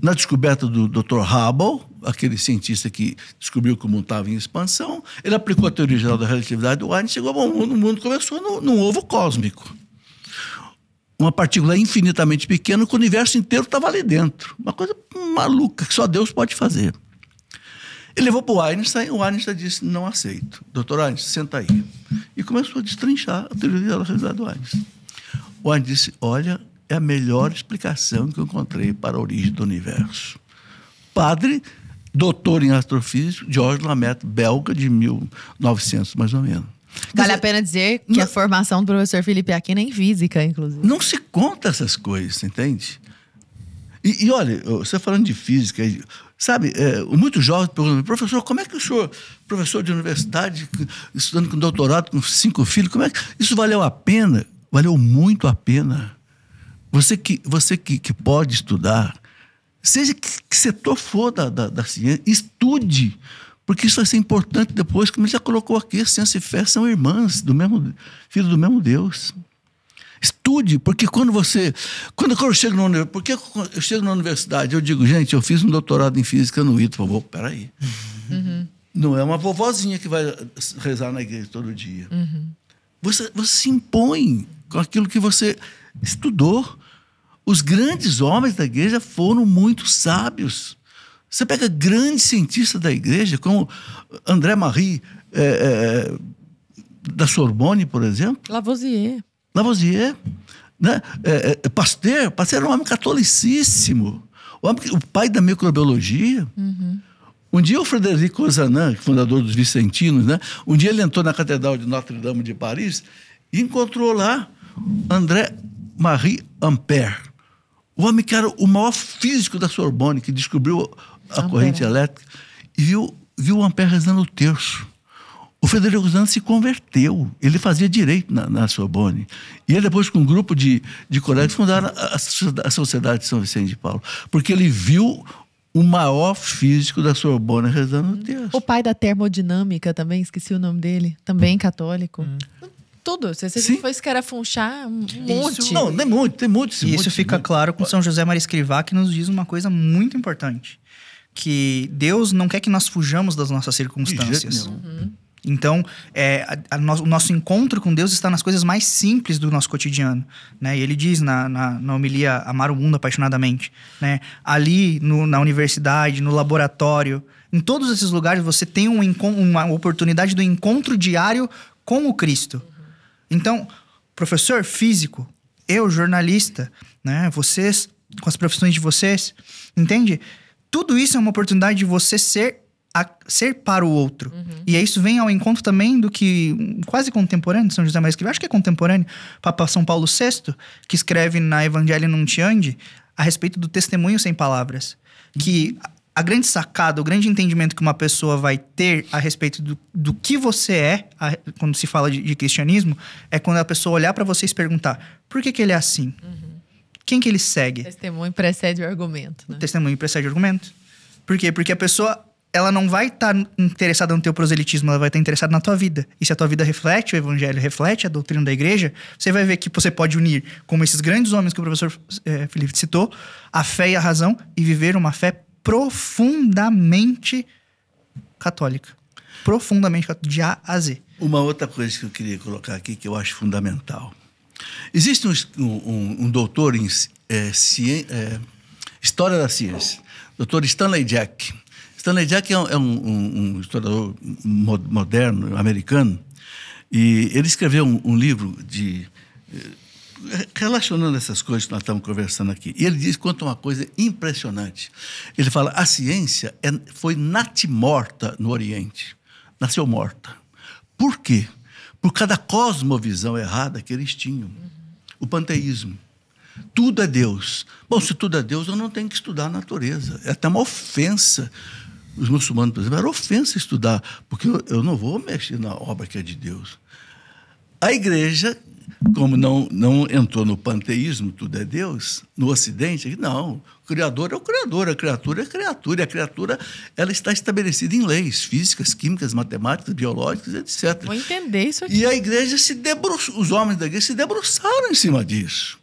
na descoberta do Dr. Hubble, aquele cientista que descobriu que o mundo estava em expansão, ele aplicou a teoria geral da relatividade do Einstein, e chegou ao mundo, o mundo começou num ovo cósmico uma partícula infinitamente pequena que o universo inteiro estava ali dentro. Uma coisa maluca que só Deus pode fazer. Ele levou para o Einstein, o Einstein disse: Não aceito. Doutor Einstein, senta aí. E começou a destrinchar a teoria da realidade do Einstein. O Einstein disse: Olha, é a melhor explicação que eu encontrei para a origem do universo. Padre, doutor em astrofísica, George Lamet, belga, de 1900, mais ou menos. Vale a pena dizer que não, a formação do professor Felipe Aquino é em física, inclusive. Não se conta essas coisas, entende? E, e olha, você falando de física, sabe, é, jovens perguntam, professor, como é que o senhor, professor de universidade, estudando com doutorado, com cinco filhos, como é que isso valeu a pena? Valeu muito a pena. Você que, você que, que pode estudar, seja que, que setor for da, da, da ciência, estude porque isso vai ser importante depois, como ele já colocou aqui, ciência e fé são irmãs, do mesmo filho do mesmo Deus. Estude, porque quando você. Quando eu chego na universidade, porque eu chego na universidade, eu digo, gente, eu fiz um doutorado em física no Ito, vovô, peraí. Uhum. Não é uma vovozinha que vai rezar na igreja todo dia. Uhum. Você, você se impõe com aquilo que você estudou. Os grandes homens da igreja foram muito sábios. Você pega grandes cientistas da igreja, como André Marie é, é, é da Sorbonne, por exemplo. Lavoisier. Lavoisier. Né? É, é, é Pasteur. Pasteur era um homem catolicíssimo. O, homem, o pai da microbiologia. Uhum. Um dia o Frederico Ozanam, fundador dos Vicentinos, né? um dia ele entrou na Catedral de Notre-Dame de Paris e encontrou lá André Marie Ampère. O homem que era o maior físico da Sorbonne, que descobriu a corrente elétrica e viu, viu o Ampère rezando o terço. O Federico Zan se converteu, ele fazia direito na, na Sorbonne. E ele depois, com um grupo de, de colegas, fundaram a, a Sociedade de São Vicente de Paulo, porque ele viu o maior físico da Sorbonne rezando o hum. terço O pai da termodinâmica também, esqueci o nome dele, também hum. católico. Hum. Tudo. Você Sim. foi escarafunchar um monte. Isso, não, tem muito, tem muito. Isso fica muito. Né? claro com São José Maria Escrivá, que nos diz uma coisa muito importante que Deus não quer que nós fujamos das nossas circunstâncias. Uhum. Então, é, a, a, o nosso encontro com Deus está nas coisas mais simples do nosso cotidiano, né? E ele diz na, na, na homilia Amar o Mundo Apaixonadamente, né? Ali no, na universidade, no laboratório, em todos esses lugares você tem um, uma oportunidade do encontro diário com o Cristo. Uhum. Então, professor físico, eu jornalista, né? Vocês, com as profissões de vocês, entende? Entende? tudo isso é uma oportunidade de você ser a, ser para o outro. Uhum. E isso vem ao encontro também do que quase contemporâneo de São José Maria escreveu, acho que é contemporâneo, Papa São Paulo VI, que escreve na Evangelho Nuntiandi a respeito do testemunho sem palavras, uhum. que a grande sacada, o grande entendimento que uma pessoa vai ter a respeito do, do que você é, a, quando se fala de, de, cristianismo, é quando a pessoa olhar para você e se perguntar: por que, que ele é assim? Uhum quem que ele segue? testemunho precede o argumento. Né? O testemunho precede o argumento. Por quê? Porque a pessoa ela não vai estar tá interessada no teu proselitismo, ela vai estar tá interessada na tua vida. E se a tua vida reflete o evangelho, reflete a doutrina da igreja, você vai ver que você pode unir, como esses grandes homens que o professor é, Felipe citou, a fé e a razão e viver uma fé profundamente católica. Profundamente católica, de A a Z. Uma outra coisa que eu queria colocar aqui que eu acho fundamental. Existe um, um, um doutor em é, cien, é, História da Ciência, doutor Stanley Jack. Stanley Jack é um, é um historiador moderno, americano, e ele escreveu um, livro de é, relacionando essas coisas que nós estamos conversando aqui. E ele diz quanto uma coisa impressionante. Ele fala: a ciência é, foi natimorta no Oriente, nasceu morta. Por quê? por cada cosmovisão errada que eles tinham. O panteísmo. Tudo é Deus. Bom, se tudo é Deus, eu não tenho que estudar a natureza. É até uma ofensa. Os muçulmanos, por exemplo, era ofensa estudar, porque eu, eu não vou mexer na obra que é de Deus. A igreja como não, não entrou no panteísmo, tudo é Deus, no Ocidente, não. O Criador é o Criador, a criatura é a criatura. E a criatura ela está estabelecida em leis físicas, químicas, matemáticas, biológicas, etc. Vou entender isso aqui. E a igreja se debruçou, os homens da igreja se debruçaram em cima disso.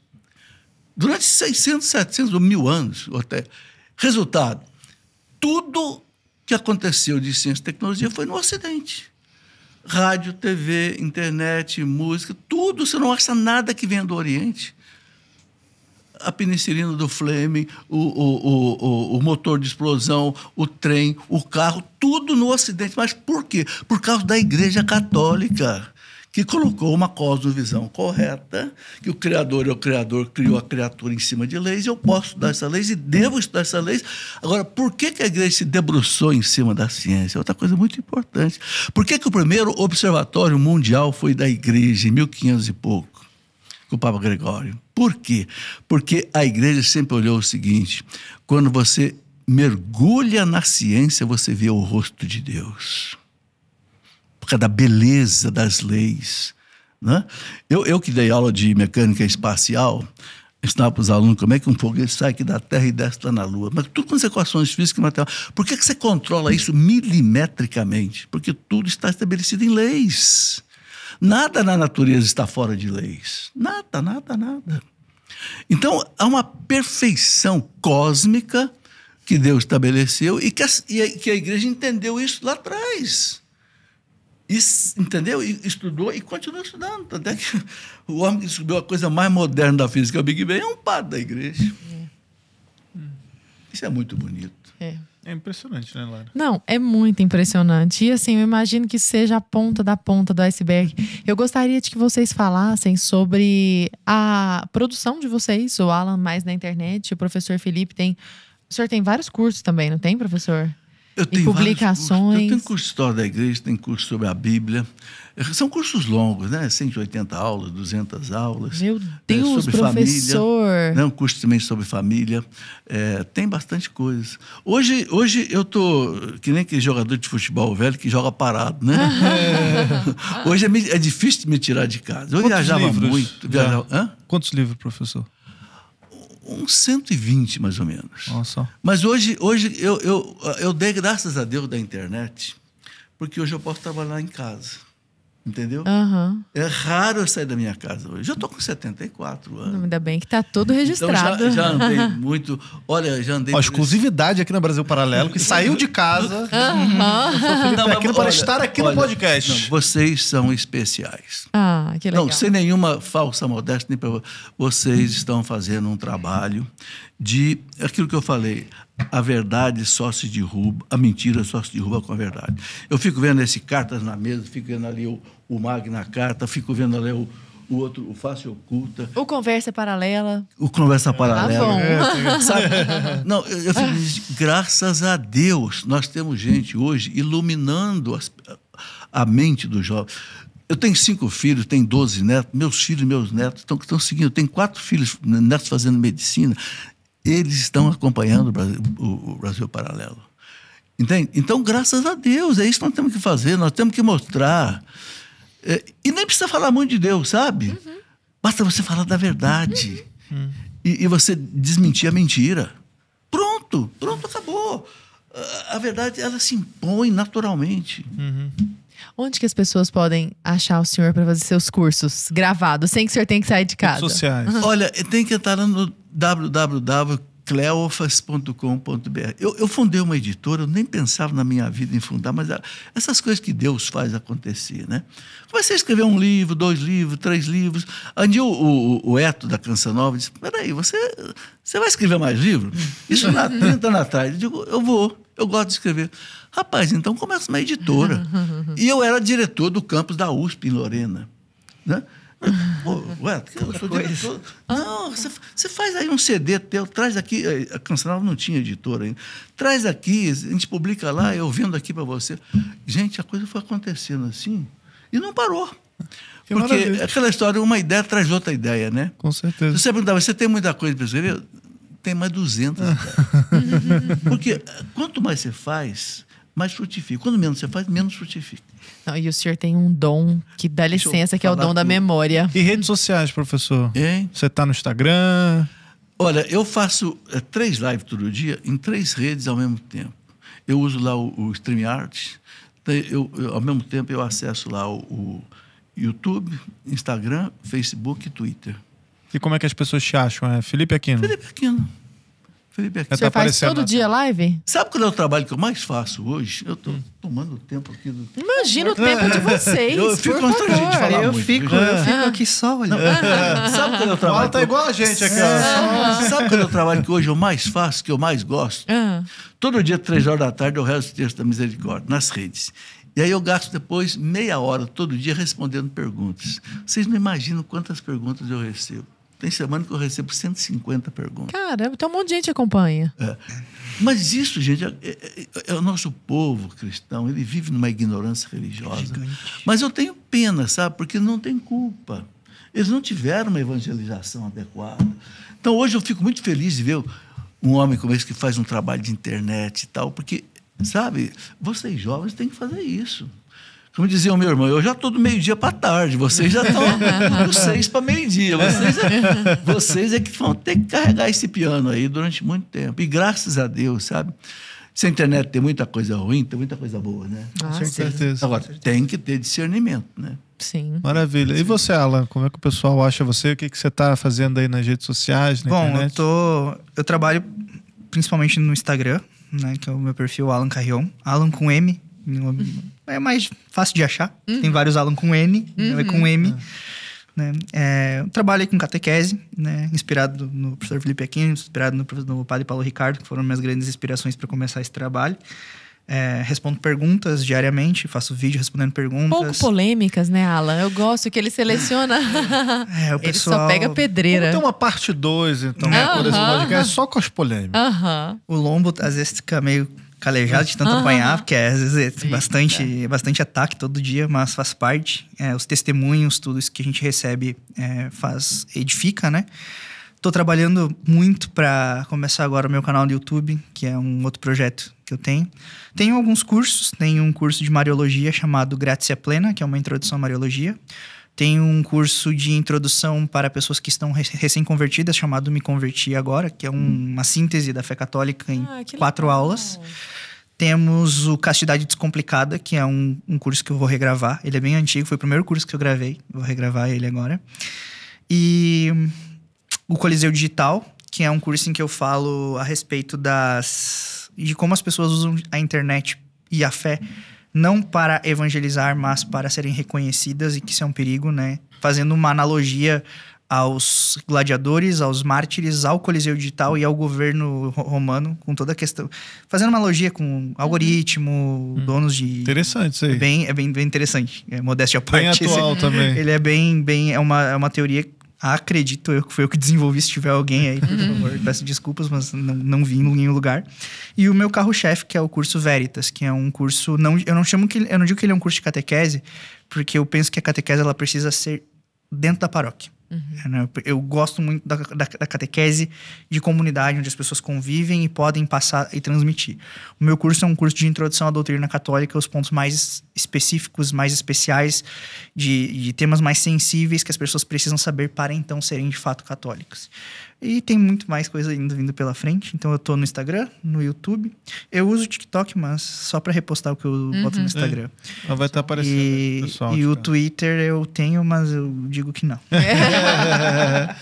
Durante 600, 700 ou mil anos até. Resultado, tudo que aconteceu de ciência e tecnologia foi no Ocidente rádio, TV, internet, música, tudo, você não acha nada que venha do Oriente. A penicilina do Fleming, o, o, o, o, motor de explosão, o trem, o carro, tudo no Ocidente. Mas por quê? Por causa da Igreja Católica que colocou uma cosmovisão correta, que o Criador é o Criador, criou a criatura em cima de leis, e eu posso estudar essa leis e devo estudar essa leis. Agora, por que, que a igreja se debruçou em cima da ciência? É outra coisa muito importante. Por que, que o primeiro observatório mundial foi da igreja, em 1500 e pouco, com o Papa Gregório? Por quê? Porque a igreja sempre olhou o seguinte: quando você mergulha na ciência, você vê o rosto de Deus época da beleza das leis. Né? Eu, eu que dei aula de mecânica espacial, ensinava para os alunos como é que um foguete sai aqui da Terra e desce lá na Lua. Mas tudo com as equações físicas e matemáticas. Por que, que você controla isso milimetricamente? Porque tudo está estabelecido em leis. Nada na natureza está fora de leis. Nada, nada, nada. Então, há uma perfeição cósmica que Deus estabeleceu e que a, e a, que a igreja entendeu isso lá atrás. E, entendeu? E estudou e continua estudando. Até que o homem que descobriu a coisa mais moderna da física, o Big Bang, é um padre da igreja. É. Isso é muito bonito. É. É impressionante, né, Lara? Não, é muito impressionante. E assim, eu imagino que seja a ponta da ponta do iceberg. Eu gostaria de que vocês falassem sobre a produção de vocês, o Alan mais na internet, o professor Felipe tem. O senhor tem vários cursos também, não tem, professor? Eu tenho publicações. Eu tenho curso de história da igreja, tenho curso sobre a Bíblia. São cursos longos, né? 180 aulas, 200 aulas. Meu é, Deus, é, professor! Família, né? Um curso também sobre família. É, tem bastante coisas. Hoje, hoje eu tô que nem aquele jogador de futebol velho que joga parado, né? é. Hoje é, é, difícil me tirar de casa. Eu Quantos viajava livros? muito. Viajava, é. Quantos livros, professor? uns 120 mais ou menos. Nossa. Mas hoje, hoje eu, eu, eu dei graças a Deus da internet, porque hoje eu posso trabalhar em casa. Entendeu? Uhum. É raro eu sair da minha casa hoje. Já estou com 74 anos. Ainda bem que está tudo registrado. Então já, já, andei muito. Olha, já andei. Ó, exclusividade aqui no Brasil Paralelo, que saiu de casa. Uhum. Não, aquilo para estar aqui olha, no podcast. Não, vocês são especiais. Ah, que legal. Não, sem nenhuma falsa modéstia, nem pra, vocês estão fazendo um trabalho de aquilo que eu falei. A verdade só se derruba, a mentira só se derruba com a verdade. Eu fico vendo esse cartas na mesa, fico vendo ali o o Magna Carta, fico vendo ali o, o outro, o Fácil Oculta. O Conversa Paralela. O Conversa ah, Paralela. É, ah, Sabe? Não, eu, graças a Deus, nós temos gente hoje iluminando as, a mente do jovem. Eu tenho cinco filhos, tenho doze netos, meus filhos e meus netos estão, estão seguindo. Eu tenho quatro filhos, netos fazendo medicina. Eles estão acompanhando o Brasil, o Brasil Paralelo. Entende? Então, graças a Deus, é isso que nós temos que fazer. Nós temos que mostrar é, e nem precisa falar muito de Deus, sabe? Uhum. Basta você falar da verdade. Uhum. E, e, você desmentir a mentira. Pronto, pronto, acabou. A verdade, ela se impõe naturalmente. Uhum. Onde que as pessoas podem achar o senhor para fazer seus cursos gravados, sem que o senhor tenha que sair de casa? sociais. Olha, tem que entrar no www cleofas.com.br. Eu, eu, fundei uma editora, eu nem pensava na minha vida em fundar, mas essas coisas que Deus faz acontecer, né? Comecei a escrever um livro, dois livros, três livros. Aí o, o, o Eto da Canção Nova disse, peraí, você, você vai escrever mais livro? Isso lá 30 anos atrás. Eu digo, eu vou, eu gosto de escrever. Rapaz, então começa uma editora. e eu era diretor do campus da USP em Lorena, né? Ué, eu Não, você, você faz aí um CD teu, traz aqui. Eh, a Cancelava não tinha editora ainda. Traz aqui, a gente publica lá, eu vendo aqui para você. Gente, a coisa foi acontecendo assim e não parou. Que Porque maravilha. aquela história, uma ideia traz outra ideia, né? Com certeza. Você perguntava, você tem muita coisa para escrever? Tem mais 200. Ah. Porque eh, quanto mais você faz, mais frutifica. Quando menos você faz, menos frutifica. Não, e o senhor tem um dom que dá licença, que é o dom tudo. da memória. E redes sociais, professor? Hein? Você está no Instagram? Olha, eu faço é, três lives todo dia em três redes ao mesmo tempo. Eu uso lá o, o StreamYard, eu, eu, ao mesmo tempo eu acesso lá o, o YouTube, Instagram, Facebook e Twitter. E como é que as pessoas te acham? É Felipe Aquino? Felipe Aquino. Felipe, você tá faz todo na... dia live? Sabe qual é o trabalho que eu mais faço hoje? Eu estou tomando o tempo aqui do. Imagina o é. tempo de vocês. Eu fico constrangido de falar eu muito. Fico, né? Eu fico ah. aqui só olha. É. Sabe qual é o trabalho? Tá igual a gente aqui. É. Sabe qual é o trabalho que hoje eu mais faço, que eu mais gosto? Ah. Todo dia, três horas da tarde, eu rezo o texto da misericórdia nas redes. E aí eu gasto depois meia hora todo dia respondendo perguntas. Vocês não imaginam quantas perguntas eu recebo. Tem semana que eu recebo 150 perguntas. Cara, tem um monte de gente que acompanha. É. Mas isso, gente, é, é, é, é o nosso povo cristão, ele vive numa ignorância religiosa. Mas eu tenho pena, sabe? Porque não tem culpa. Eles não tiveram uma evangelização adequada. Então, hoje eu fico muito feliz de ver um homem como esse que faz um trabalho de internet e tal, porque, sabe, vocês jovens têm que fazer isso. Como dizia o meu irmão, eu já estou do meio-dia para tarde, vocês já estão dos seis para meio-dia. Vocês, é, vocês é que vão ter que carregar esse piano aí durante muito tempo. E graças a Deus, sabe? Se a internet tem muita coisa ruim, tem muita coisa boa, né? Ah, com certeza. Agora, tem que ter discernimento, né? Sim. Maravilha. E você, Alan, como é que o pessoal acha você? O que, que você está fazendo aí nas redes sociais? Na Bom, internet? eu tô. Eu trabalho principalmente no Instagram, né? Que é o meu perfil Alan Carrion. Alan com M, é mais fácil de achar. Uhum. Tem vários Alan com N, uhum. é com uhum. M. Trabalho Né? É, trabalhei com catequese, né? inspirado no professor Felipe Aquino, inspirado no, no padre Paulo Ricardo, que foram minhas grandes inspirações para começar esse trabalho. É, respondo perguntas diariamente, faço vídeo respondendo perguntas. Pouco polêmicas, né, Alan? Eu gosto que ele seleciona. é, o pessoal. Ele só pega pedreira. Tem uma parte 2, então, uh -huh. podcast, só com as polêmicas. Uh -huh. O Lombo, às vezes, fica meio calejado de tanto uhum. apanhar, porque é, às vezes é bastante, bastante ataque todo dia, mas faz parte. É, os testemunhos, tudo isso que a gente recebe é, faz, edifica, né? Tô trabalhando muito para começar agora o meu canal no YouTube, que é um outro projeto que eu tenho. Tenho alguns cursos, tenho um curso de Mariologia chamado Grátia Plena, que é uma introdução à Mariologia. Tem um curso de introdução para pessoas que estão recém-convertidas, chamado Me Converti Agora, que é um, hum. uma síntese da fé católica em ah, quatro legal. aulas. Temos o Castidade Descomplicada, que é um, um curso que eu vou regravar. Ele é bem antigo, foi o primeiro curso que eu gravei. Vou regravar ele agora. E o Coliseu Digital, que é um curso em que eu falo a respeito das de como as pessoas usam a internet e a fé. Uhum não para evangelizar, mas para serem reconhecidas e que isso é um perigo, né? Fazendo uma analogia aos gladiadores, aos mártires, ao Coliseu Digital e ao governo romano, com toda a questão. Fazendo uma analogia com algoritmo, uhum. Uhum. donos de. Interessante isso aí. É bem, é bem, bem interessante. É modéstia à parte. Bem atual esse, assim. também. Ele é bem. bem é, uma, é uma teoria Acredito eu que foi eu que desenvolvi. Se tiver alguém aí, por uhum. favor, peço desculpas, mas não, não vim em nenhum lugar. E o meu carro-chefe, que é o curso Veritas, que é um curso. Não, eu, não chamo que, eu não digo que ele é um curso de catequese, porque eu penso que a catequese ela precisa ser dentro da paróquia. Uhum. É, né? Eu gosto muito da, da, da, catequese de comunidade, onde as pessoas convivem e podem passar e transmitir. O meu curso é um curso de introdução à doutrina católica, os pontos mais específicos, mais especiais, de, de temas mais sensíveis que as pessoas precisam saber para então serem de fato católicas. E tem muito mais coisa ainda vindo pela frente. Então eu tô no Instagram, no YouTube. Eu uso o TikTok, mas só para repostar o que eu uhum. boto no Instagram. É. Vai estar tá aparecendo. E, né, pessoal, e o tipo. Twitter eu tenho, mas eu digo que não. É.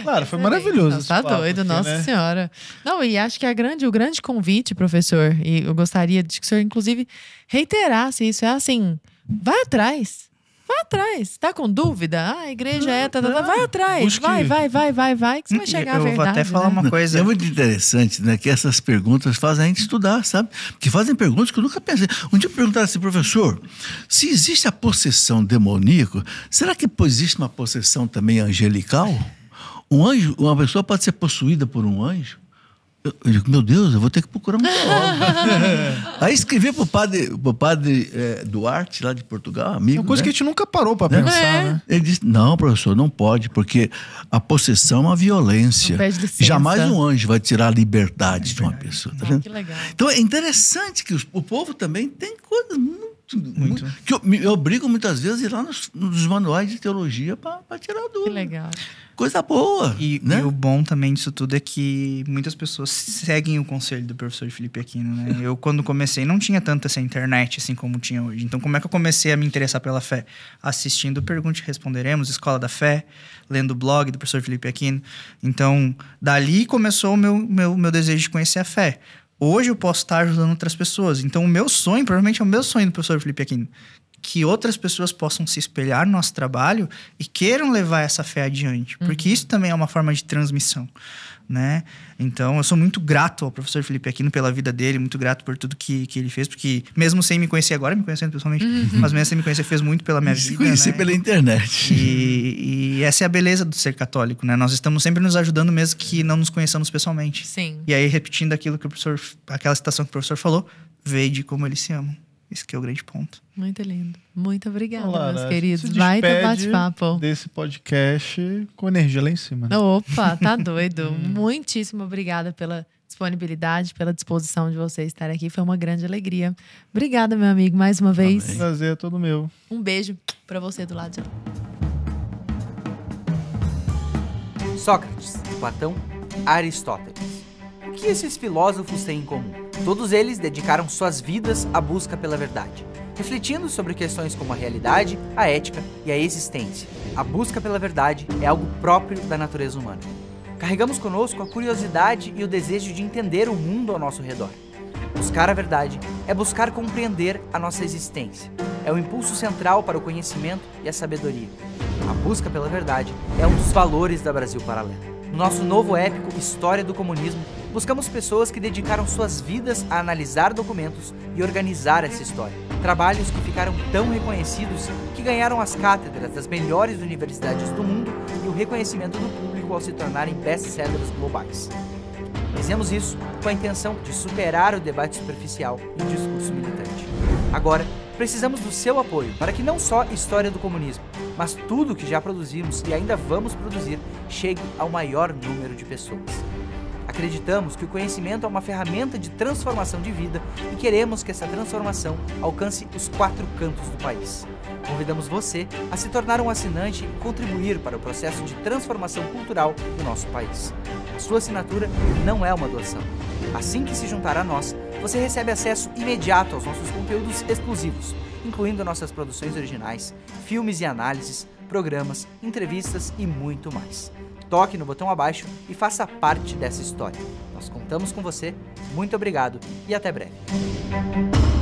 claro, foi maravilhoso. Não, tá papo, doido, nossa né? senhora. Não, e acho que a grande, o grande convite, professor, e eu gostaria de que o senhor, inclusive, reiterasse isso. É assim, vai atrás Vai atrás. Tá com dúvida? Ah, a igreja é, tá, tá, tá. vai atrás. Busque. Vai, vai, vai, vai, vai, que você vai hum, chegar à verdade. Eu vou até falar né? uma coisa. É muito interessante, né, que essas perguntas fazem a gente estudar, sabe? Porque fazem perguntas que eu nunca pensei. Um dia perguntaram assim, professor, se existe a possessão demoníaca, será que existe uma possessão também angelical? Um anjo, uma pessoa pode ser possuída por um anjo? Eu, digo, meu Deus, eu vou ter que procurar um teólogo. Aí escrevi pro padre, pro padre é, Duarte, lá de Portugal, amigo. É uma coisa né? que a gente nunca parou para pensar, é. né? Ele disse: não, professor, não pode, porque a possessão é uma violência. Jamais um anjo vai tirar a liberdade é de uma pessoa. Tá ah, que legal. Então é interessante que os, o povo também tem coisas muito, muito. que eu me obrigo muitas vezes a ir lá nos, nos manuais de teologia para tirar dúvida. Que legal coisa boa. E, né? e, o bom também disso tudo é que muitas pessoas seguem o conselho do professor Felipe Aquino, né? Eu, quando comecei, não tinha tanta essa internet assim como tinha hoje. Então, como é que eu comecei a me interessar pela fé? Assistindo Pergunte e Responderemos, Escola da Fé, lendo o blog do professor Felipe Aquino. Então, dali começou o meu, meu, meu desejo de conhecer a fé hoje eu posso estar ajudando outras pessoas. Então, o meu sonho, provavelmente é o meu sonho do professor Felipe Aquino, que outras pessoas possam se espelhar no nosso trabalho e queiram levar essa fé adiante, uhum. porque uhum. isso também é uma forma de transmissão, né? Então, eu sou muito grato ao professor Felipe Aquino pela vida dele, muito grato por tudo que, que ele fez, porque mesmo sem me conhecer agora, me conhecendo pessoalmente, uhum. mas mesmo sem me conhecer, fez muito pela minha se vida. Conheci né? pela internet. E, e, essa é a beleza do ser católico, né? Nós estamos sempre nos ajudando, mesmo que não nos conheçamos pessoalmente. Sim. E aí, repetindo aquilo que o professor, aquela citação que o professor falou, veja como eles se amam. Isso que é o grande ponto. Muito lindo. Muito obrigada, Olá, então, meus né? queridos. Vai ter bate-papo. Desse podcast com energia lá em cima. Opa, tá doido. Hum. Muitíssimo obrigada pela disponibilidade, pela disposição de você estar aqui. Foi uma grande alegria. Obrigada, meu amigo, mais uma vez. Amém. Prazer é todo meu. Um beijo para você do lado de lá. Sócrates, Platão, Aristóteles. O que esses filósofos têm em comum? Todos eles dedicaram suas vidas à busca pela verdade, refletindo sobre questões como a realidade, a ética e a existência. A busca pela verdade é algo próprio da natureza humana. Carregamos conosco a curiosidade e o desejo de entender o mundo ao nosso redor. Buscar a verdade é buscar compreender a nossa existência. É o impulso central para o conhecimento e a sabedoria. A busca pela verdade é um dos valores da Brasil Paralelo. No nosso novo épico História do Comunismo, buscamos pessoas que dedicaram suas vidas a analisar documentos e organizar essa história. Trabalhos que ficaram tão reconhecidos que ganharam as cátedras das melhores universidades do mundo e o reconhecimento do público ao se tornarem best-sellers globais. Fizemos isso com a intenção de superar o debate superficial e o discurso militante. Agora, Precisamos do seu apoio para que não só a história do comunismo, mas tudo que já produzimos e ainda vamos produzir chegue ao maior número de pessoas. Acreditamos que o conhecimento é uma ferramenta de transformação de vida e queremos que essa transformação alcance os quatro cantos do país. Convidamos você a se tornar um assinante e contribuir para o processo de transformação cultural do nosso país. A sua assinatura não é uma doação. Assim que se juntar a nós, você recebe acesso imediato aos nossos conteúdos exclusivos, incluindo nossas produções originais, filmes e análises, programas, entrevistas e muito mais toque no botão abaixo e faça parte dessa história. Nós contamos com você, muito obrigado e até breve.